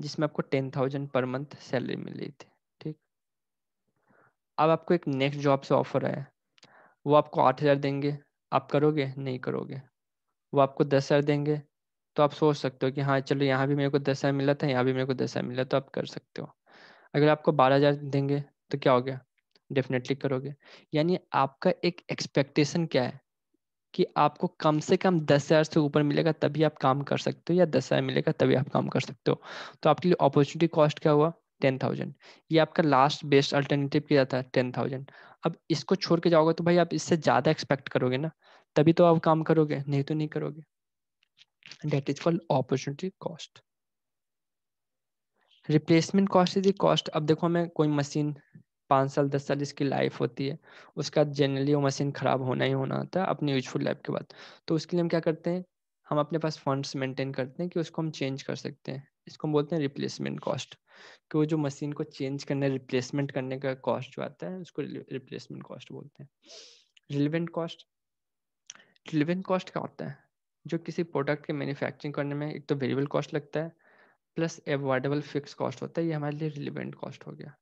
जिसमें आपको ten thousand per month salary मिल रही थी ठीक अब आपको एक नेक्स्ट जॉब से ऑफर आया वो आपको आठ हज़ार देंगे आप करोगे नहीं करोगे वो आपको दस हज़ार देंगे तो आप सोच सकते हो कि हाँ चलो यहाँ भी मेरे को दस हज़ार मिला था यहाँ भी मेरे को दस हज़ार मिला तो आप कर सकते हो अगर आपको बारह हज़ार देंगे तो क्या हो गया डेफिनेटली करोगे यानी आपका एक एक्सपेक्टेशन क्या है कि आपको कम से कम दस हज़ार से ऊपर मिलेगा तभी आप काम कर सकते हो या दस हज़ार मिलेगा तभी आप काम कर सकते हो तो आपके लिए अपॉर्चुनिटी कॉस्ट क्या हुआ टेन थाउजेंड ये आपका लास्ट बेस्ट अल्टरनेटिव किया था टेन थाउजेंड अब इसको छोड़ के जाओगे तो भाई आप इससे ज़्यादा एक्सपेक्ट करोगे ना तभी तो आप काम करोगे नहीं तो नहीं करोगे that is called opportunity cost replacement cost is cost अब देखो हमें कोई मशीन पाँच साल दस साल इसकी लाइफ होती है उसका जनरली वो मशीन ख़राब होना ही होना होता है अपनी यूजफुल लाइफ के बाद तो उसके लिए हम क्या करते हैं हम अपने पास फंड्स मेंटेन करते हैं कि उसको हम चेंज कर सकते हैं इसको हम बोलते हैं रिप्लेसमेंट कॉस्ट कि वो जो मशीन को चेंज करने रिप्लेसमेंट करने का कॉस्ट जो आता है उसको रिप्लेसमेंट कॉस्ट बोलते हैं रिलेवेंट कॉस्ट रिलेवेंट कॉस्ट क्या होता है जो किसी प्रोडक्ट के मैन्युफैक्चरिंग करने में एक तो वेरिएबल कॉस्ट लगता है प्लस एवॉर्डेबल फिक्स कॉस्ट होता है ये हमारे लिए रिलिवेंट कॉस्ट हो गया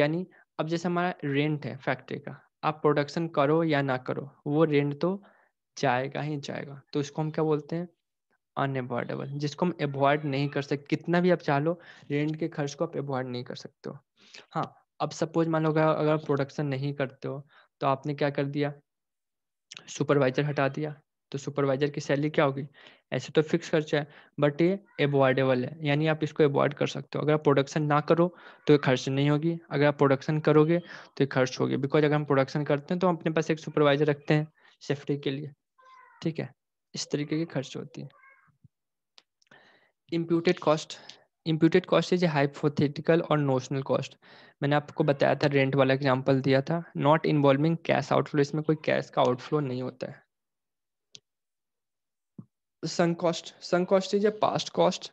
यानी अब जैसे हमारा रेंट है फैक्ट्री का आप प्रोडक्शन करो या ना करो वो रेंट तो जाएगा ही जाएगा तो इसको हम क्या बोलते हैं अनएवॉर्डेबल जिसको हम एवॉयड नहीं कर सकते कितना भी आप चाह लो रेंट के खर्च को आप एवॉयड नहीं कर सकते हो हाँ अब सपोज मान लो अगर प्रोडक्शन नहीं करते हो तो आपने क्या कर दिया सुपरवाइजर हटा दिया तो सुपरवाइजर की सैलरी क्या होगी ऐसे तो फिक्स खर्चा है बट ये एवॉर्डेबल है यानी आप इसको एवॉइड कर सकते हो अगर आप प्रोडक्शन ना करो तो ये खर्च नहीं होगी अगर आप प्रोडक्शन करोगे तो ये खर्च होगी बिकॉज अगर हम प्रोडक्शन करते हैं तो हम अपने पास एक सुपरवाइजर रखते हैं सेफ्टी के लिए ठीक है इस तरीके की खर्च होती है imputed cost imputed cost is a hypothetical और नोशनल कॉस्ट मैंने आपको बताया था रेंट वाला एग्जाम्पल दिया था नॉट इन्वॉल्विंग कैश आउटफ्लो इसमें कोई कैश का आउटफ्लो नहीं होता है sunk cost sunk cost is a past cost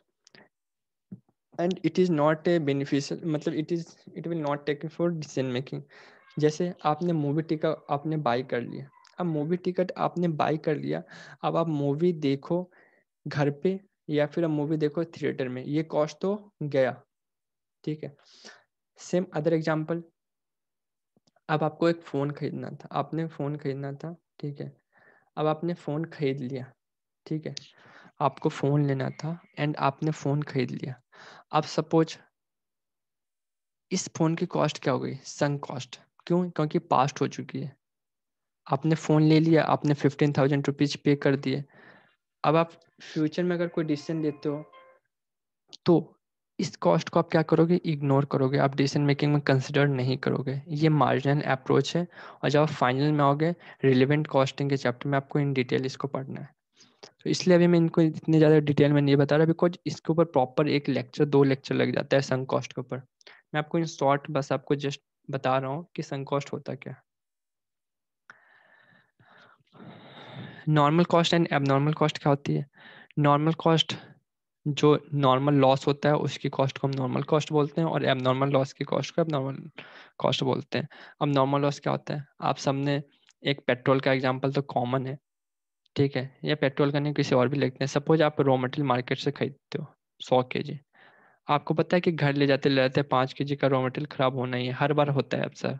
and it is not a beneficial मतलब it is it will not take for decision making जैसे आपने मूवी टिकट आपने बाई कर लिया अब मूवी टिकट आपने बाई कर लिया अब आप मूवी देखो घर पे या फिर आप मूवी देखो थिएटर में ये कॉस्ट तो गया ठीक है सेम अदर एग्जांपल अब आपको एक फ़ोन खरीदना था आपने फ़ोन खरीदना था ठीक है अब आपने फ़ोन खरीद लिया ठीक है आपको फ़ोन लेना था एंड आपने फ़ोन खरीद लिया अब सपोज इस फ़ोन की कॉस्ट क्या हो गई संग कॉस्ट क्यों क्योंकि पास्ट हो चुकी है आपने फ़ोन ले लिया आपने फिफ्टीन थाउजेंड रुपीज़ पे कर दिए अब आप फ्यूचर में अगर कोई डिसीजन लेते हो तो इस कॉस्ट को आप क्या करोगे इग्नोर करोगे आप डिसीजन मेकिंग में कंसिडर नहीं करोगे ये मार्जिनल अप्रोच है और जब आप फाइनल में आओगे रिलेवेंट कॉस्टिंग के चैप्टर में आपको इन डिटेल इसको पढ़ना है तो इसलिए अभी मैं इनको इतने ज़्यादा डिटेल में नहीं बता रहा बिकॉज इसके ऊपर प्रॉपर एक लेक्चर दो लेक्चर लग जाता है संग कॉस्ट के ऊपर मैं आपको इन शॉर्ट बस आपको जस्ट बता रहा हूँ कि संग कॉस्ट होता क्या normal cost and abnormal cost क्या होती है नॉर्मल कॉस्ट जो नॉर्मल लॉस होता है उसकी कॉस्ट को हम नॉर्मल कॉस्ट बोलते हैं और एबनॉर्मल लॉस की कॉस्ट को नॉर्मल कॉस्ट बोलते हैं अब नॉर्मल लॉस क्या होता है आप सबने एक पेट्रोल का एग्जांपल तो कॉमन है ठीक है या पेट्रोल का नहीं किसी और भी लेते हैं सपोज आप रॉ मटेरियल मार्केट से खरीदते हो सौ के जी आपको पता है कि घर ले जाते ले जाते हैं पाँच के जी का रॉ मटेरियल ख़राब होना ही है हर बार होता है अब सर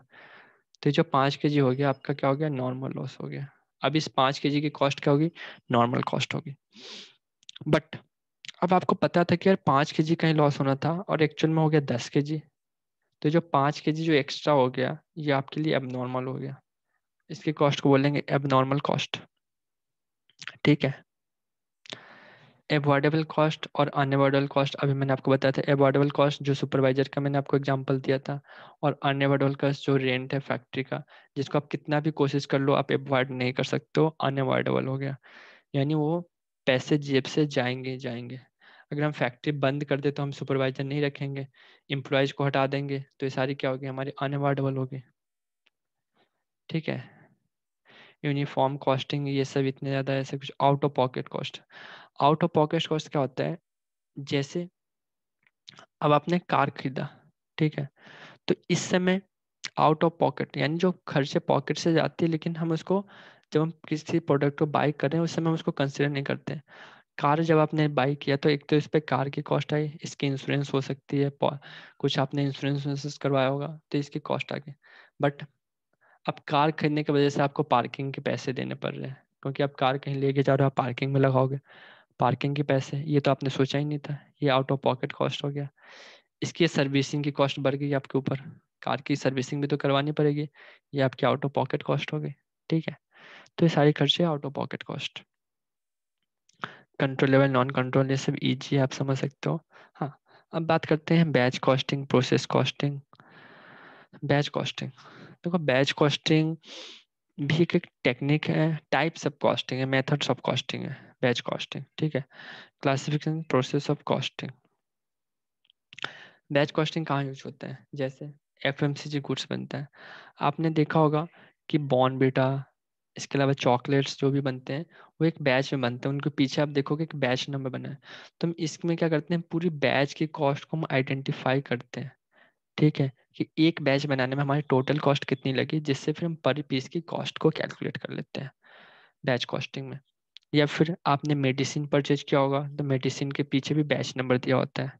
तो जो पाँच के जी हो गया आपका क्या हो गया नॉर्मल लॉस हो गया अब इस पाँच के जी की कॉस्ट क्या होगी नॉर्मल कॉस्ट होगी बट अब आपको पता था कि यार पाँच के जी कहीं लॉस होना था और एक्चुअल में हो गया दस के जी तो जो पाँच के जी जो एक्स्ट्रा हो गया ये आपके लिए अब नॉर्मल हो गया इसके कॉस्ट को बोलेंगे अब नॉर्मल कॉस्ट ठीक है एवॉर्डेबल कॉस्ट और अनएवॉर्डेबल कॉस्ट अभी मैंने आपको बताया था एवॉर्डेबल कॉस्ट जो सुपरवाइजर का मैंने आपको एग्जांपल दिया था और अनएवॉर्डेबल कॉस्ट जो रेंट है फैक्ट्री का जिसको आप कितना भी कोशिश कर लो आप एवॉर्ड नहीं कर सकते हो अनएवॉर्डेबल हो गया यानी वो पैसे जेब से जाएंगे जाएंगे अगर हम फैक्ट्री बंद कर दे तो हम सुपरवाइजर नहीं रखेंगे इम्प्लॉयज को हटा देंगे तो ये सारी क्या होगी हमारी अनएवॉर्डेबल होगी ठीक है यूनिफॉर्म कॉस्टिंग ये सब इतने ज़्यादा ऐसे कुछ out of pocket cost out of pocket cost क्या होता है जैसे अब आपने कार खरीदा ठीक है तो इस समय आउट ऑफ पॉकेट यानी जो खर्चे पॉकेट से जाती है लेकिन हम उसको जब हम किसी प्रोडक्ट को बाई कर रहे हैं उस समय हम उसको कंसिडर नहीं करते कार जब आपने बाई किया तो एक तो इस पर कार की कॉस्ट आई इसकी इंश्योरेंस हो सकती है कुछ आपने इंश्योरेंस करवाया होगा तो इसकी कॉस्ट आ गई बट अब कार खरीदने की वजह से आपको पार्किंग के पैसे देने पड़ रहे हैं क्योंकि आप कार कहीं लेके जा रहे हो आप पार्किंग में लगाओगे पार्किंग के पैसे ये तो आपने सोचा ही नहीं था ये आउट ऑफ पॉकेट कॉस्ट हो गया इसकी सर्विसिंग की कॉस्ट बढ़ गई आपके ऊपर कार की सर्विसिंग भी तो करवानी पड़ेगी ये आपकी आउट ऑफ पॉकेट कॉस्ट हो गई ठीक है तो ये सारे खर्चे out of pocket cost controllable non control ये सब ईजी आप समझ सकते हो हाँ अब बात करते हैं batch costing process costing batch costing देखो बैच कॉस्टिंग भी एक एक टेक्निक है टाइप्स ऑफ कॉस्टिंग है मेथड्स ऑफ कॉस्टिंग है बैच कॉस्टिंग ठीक है classification process of costing batch costing कहाँ यूज होते हैं जैसे F M C G goods बनता है आपने देखा होगा कि बॉन बेटा इसके अलावा चॉकलेट्स जो भी बनते हैं वो एक बैच में बनते हैं उनके पीछे आप देखोगे एक बैच नंबर बना है तो हम इसमें क्या करते हैं पूरी बैच की कॉस्ट को हम आइडेंटिफाई करते हैं ठीक है कि एक बैच बनाने में हमारी टोटल कॉस्ट कितनी लगी जिससे फिर हम पर पीस की कॉस्ट को कैलकुलेट कर लेते हैं बैच कॉस्टिंग में या फिर आपने मेडिसिन परचेज किया होगा तो मेडिसिन के पीछे भी बैच नंबर दिया होता है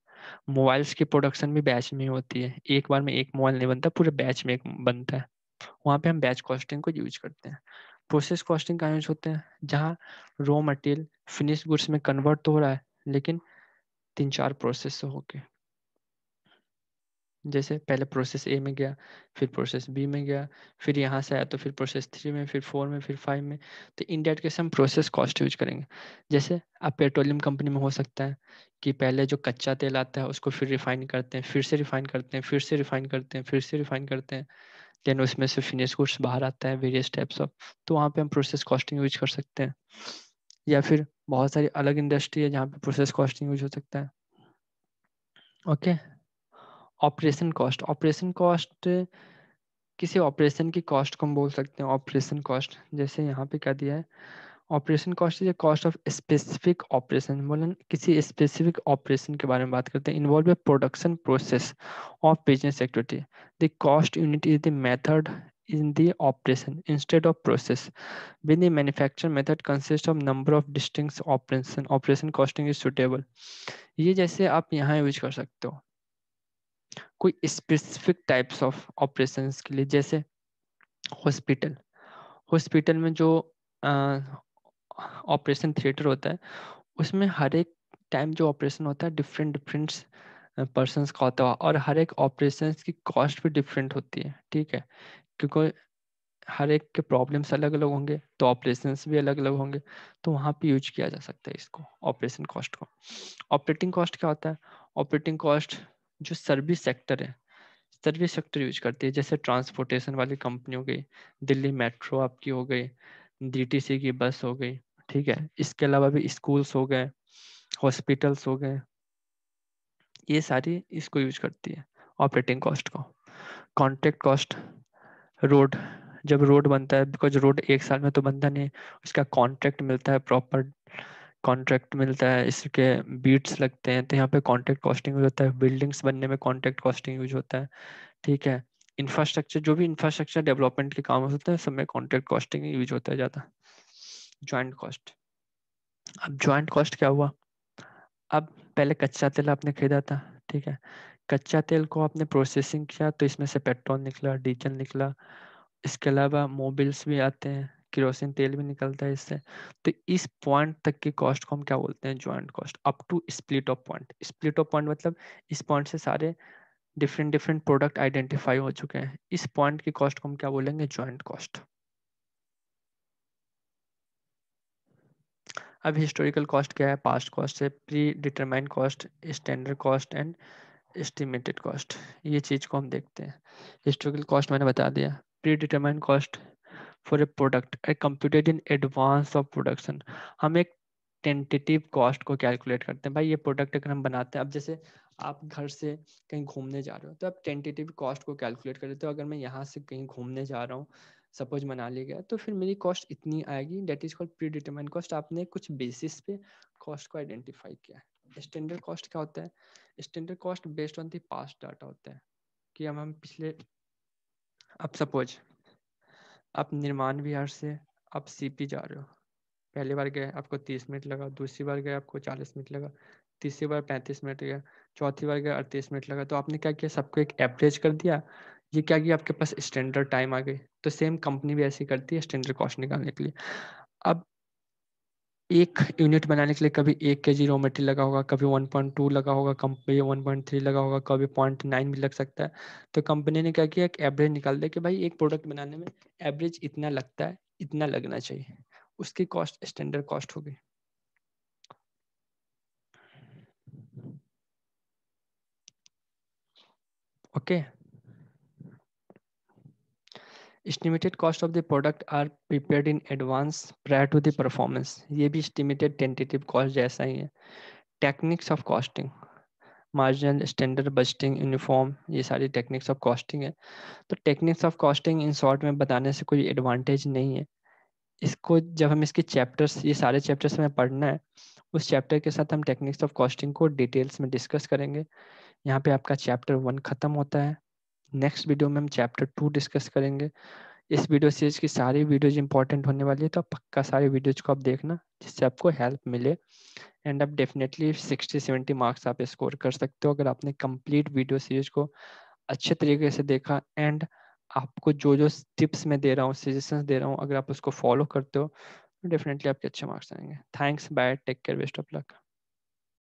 मोबाइल्स की प्रोडक्शन भी बैच में ही होती है एक बार में एक मोबाइल नहीं बनता पूरे बैच में एक बनता है वहाँ पे हम बैच कॉस्टिंग को यूज करते हैं प्रोसेस कॉस्टिंग का यूज होते हैं जहाँ रॉ मटेरियल फिनिश गुड्स में कन्वर्ट तो हो रहा है लेकिन तीन चार प्रोसेस से होके जैसे पहले प्रोसेस ए में गया फिर प्रोसेस बी में गया फिर यहाँ से आया तो फिर प्रोसेस थ्री में फिर फोर में फिर फाइव में तो इन डेट कैसे हम प्रोसेस कॉस्ट यूज करेंगे जैसे आप पेट्रोलियम कंपनी में हो सकता है कि पहले जो कच्चा तेल आता है उसको फिर रिफाइन करते हैं फिर से रिफाइन करते हैं फिर से रिफाइन करते हैं फिर से रिफाइन करते हैं देन उसमें से फिनिश गुड्स बाहर आता है वेरियस टाइप्स ऑफ तो वहाँ पर हम प्रोसेस कॉस्टिंग यूज कर सकते हैं या फिर बहुत सारी अलग इंडस्ट्री है जहाँ पे प्रोसेस कॉस्टिंग यूज हो सकता है okay okay? Operation cost operation cost किसी ऑपरेशन की कॉस्ट को हम बोल सकते हैं ऑपरेशन कॉस्ट जैसे यहाँ पे क्या दिया है operation cost is cost of specific operation बोलन किसी स्पेसिफिक ऑपरेशन के बारे में बात करते हैं involve a production process of business activity the cost unit is the method in the operation instead of process When the manufacture method consist of number of distinct operation operation costing is suitable ये जैसे आप यहाँ use कर सकते हो कोई specific types of operations के लिए जैसे हॉस्पिटल हॉस्पिटल में जो ऑपरेशन थिएटर होता है उसमें हर एक टाइम जो ऑपरेशन होता है डिफरेंट डिफरेंट पर्सनस का होता है और हर एक ऑपरेशन की कॉस्ट भी डिफरेंट होती है ठीक है क्योंकि हर एक के प्रॉब्लम्स अलग अलग होंगे तो ऑपरेशन भी अलग अलग होंगे तो वहाँ पे यूज किया जा सकता है इसको ऑपरेशन कॉस्ट को ऑपरेटिंग कॉस्ट क्या होता है ऑपरेटिंग कॉस्ट जो सर्विस सेक्टर है सर्विस सेक्टर यूज करती है जैसे ट्रांसपोर्टेशन वाली कंपनी हो गई दिल्ली मेट्रो आपकी हो गई डीटीसी की बस हो गई ठीक है इसके अलावा भी स्कूल्स हो गए हॉस्पिटल्स हो गए ये सारी इसको यूज करती है ऑपरेटिंग कॉस्ट को कॉन्ट्रैक्ट कॉस्ट रोड जब रोड बनता है बिकॉज रोड एक साल में तो बनता नहीं उसका कॉन्ट्रैक्ट मिलता है प्रॉपर कॉन्ट्रैक्ट मिलता है इसके बीट्स लगते हैं तो यहाँ पे कॉन्ट्रैक्ट कॉस्टिंग यूज होता है बिल्डिंग्स बनने में कॉन्ट्रैक्ट कॉस्टिंग यूज होता है ठीक है इंफ्रास्ट्रक्चर जो भी इंफ्रास्ट्रक्चर डेवलपमेंट के काम होते हैं सब में कॉन्ट्रैक्ट कॉस्टिंग यूज होता है ज़्यादा ज्वाइंट कॉस्ट अब ज्वाइंट कॉस्ट क्या हुआ अब पहले कच्चा तेल आपने खरीदा था ठीक है कच्चा तेल को आपने प्रोसेसिंग किया तो इसमें से पेट्रोल निकला डीजल निकला इसके अलावा मोबिल्स भी आते हैं किरोसिन तेल भी निकलता है इससे तो इस पॉइंट तक की कॉस्ट को हम क्या बोलते हैं joint cost up to split off point split off point मतलब इस पॉइंट से सारे डिफरेंट डिफरेंट प्रोडक्ट आइडेंटिफाई हो चुके हैं इस पॉइंट की कॉस्ट को हम क्या बोलेंगे ज्वाइंट कॉस्ट अब हिस्टोरिकल कॉस्ट क्या है पास्ट कॉस्ट से predetermined cost standard cost and estimated cost ये चीज़ को हम देखते हैं हिस्टोरिकल कॉस्ट मैंने बता दिया predetermined cost for a product a computed in advance of production हम एक टेंटेटिव कॉस्ट को कैलकुलेट करते हैं भाई ये प्रोडक्ट अगर हम बनाते हैं अब जैसे आप घर से कहीं घूमने जा रहे हो तो आप टेंटेटिव कॉस्ट को कैलकुलेट कर लेते हो अगर मैं यहाँ से कहीं घूमने जा रहा हूँ सपोज मनाली गया तो फिर मेरी कॉस्ट इतनी आएगी that is called predetermine cost आपने कुछ बेसिस पे कॉस्ट को आइडेंटिफाई किया है स्टैंडर्ड कॉस्ट क्या होता है standard cost based on the past data होता है कि हम हम पिछले अब सपोज आप निर्माण विहार से आप सीपी जा रहे हो पहली बार गए आपको तीस मिनट लगा दूसरी बार गए आपको चालीस मिनट लगा तीसरी बार पैंतीस मिनट गया चौथी बार गया अड़तीस मिनट लगा तो आपने क्या किया सबको एक एवरेज कर दिया ये क्या किया आपके पास स्टैंडर्ड टाइम आ गई तो सेम कंपनी भी ऐसी करती है स्टैंडर्ड कॉस्ट निकालने के लिए अब एक यूनिट बनाने के लिए कभी एक के जी रो मटेरियल लगा होगा कभी 1.2 लगा होगा कभी 1.3 लगा होगा कभी 0.9 भी लग सकता है तो कंपनी ने क्या किया एक एवरेज निकाल दिया कि भाई एक प्रोडक्ट बनाने में एवरेज इतना लगता है इतना लगना चाहिए उसकी कॉस्ट स्टैंडर्ड कॉस्ट होगी okay okay. estimated cost of the product are prepared in advance prior to the performance ye bhi estimated tentative cost jaisa hi hai techniques of costing marginal standard budgeting uniform ye sari techniques of costing hai to techniques of costing in short mein batane se koi advantage nahi hai इसको जब हम इसके chapters ये सारे chapters में पढ़ना है उस चैप्टर के साथ हम टेक्निक्स ऑफ कॉस्टिंग को डिटेल्स में डिस्कस करेंगे यहाँ पे आपका चैप्टर वन ख़त्म होता है नेक्स्ट वीडियो में हम चैप्टर टू डिस्कस करेंगे इस वीडियो सीरीज की सारी वीडियोज इंपॉर्टेंट होने वाली है तो आप पक्का सारी वीडियोज को आप देखना जिससे आपको हेल्प मिले एंड आप डेफिनेटली 60 70 मार्क्स आप स्कोर कर सकते हो अगर आपने कंप्लीट वीडियो सीरीज को अच्छे तरीके से देखा एंड आपको जो जो टिप्स मैं दे रहा हूँ सजेशन दे रहा हूँ अगर आप उसको फॉलो करते हो तो डेफिनेटली आपके अच्छे मार्क्स आएंगे thanks bye take care best of luck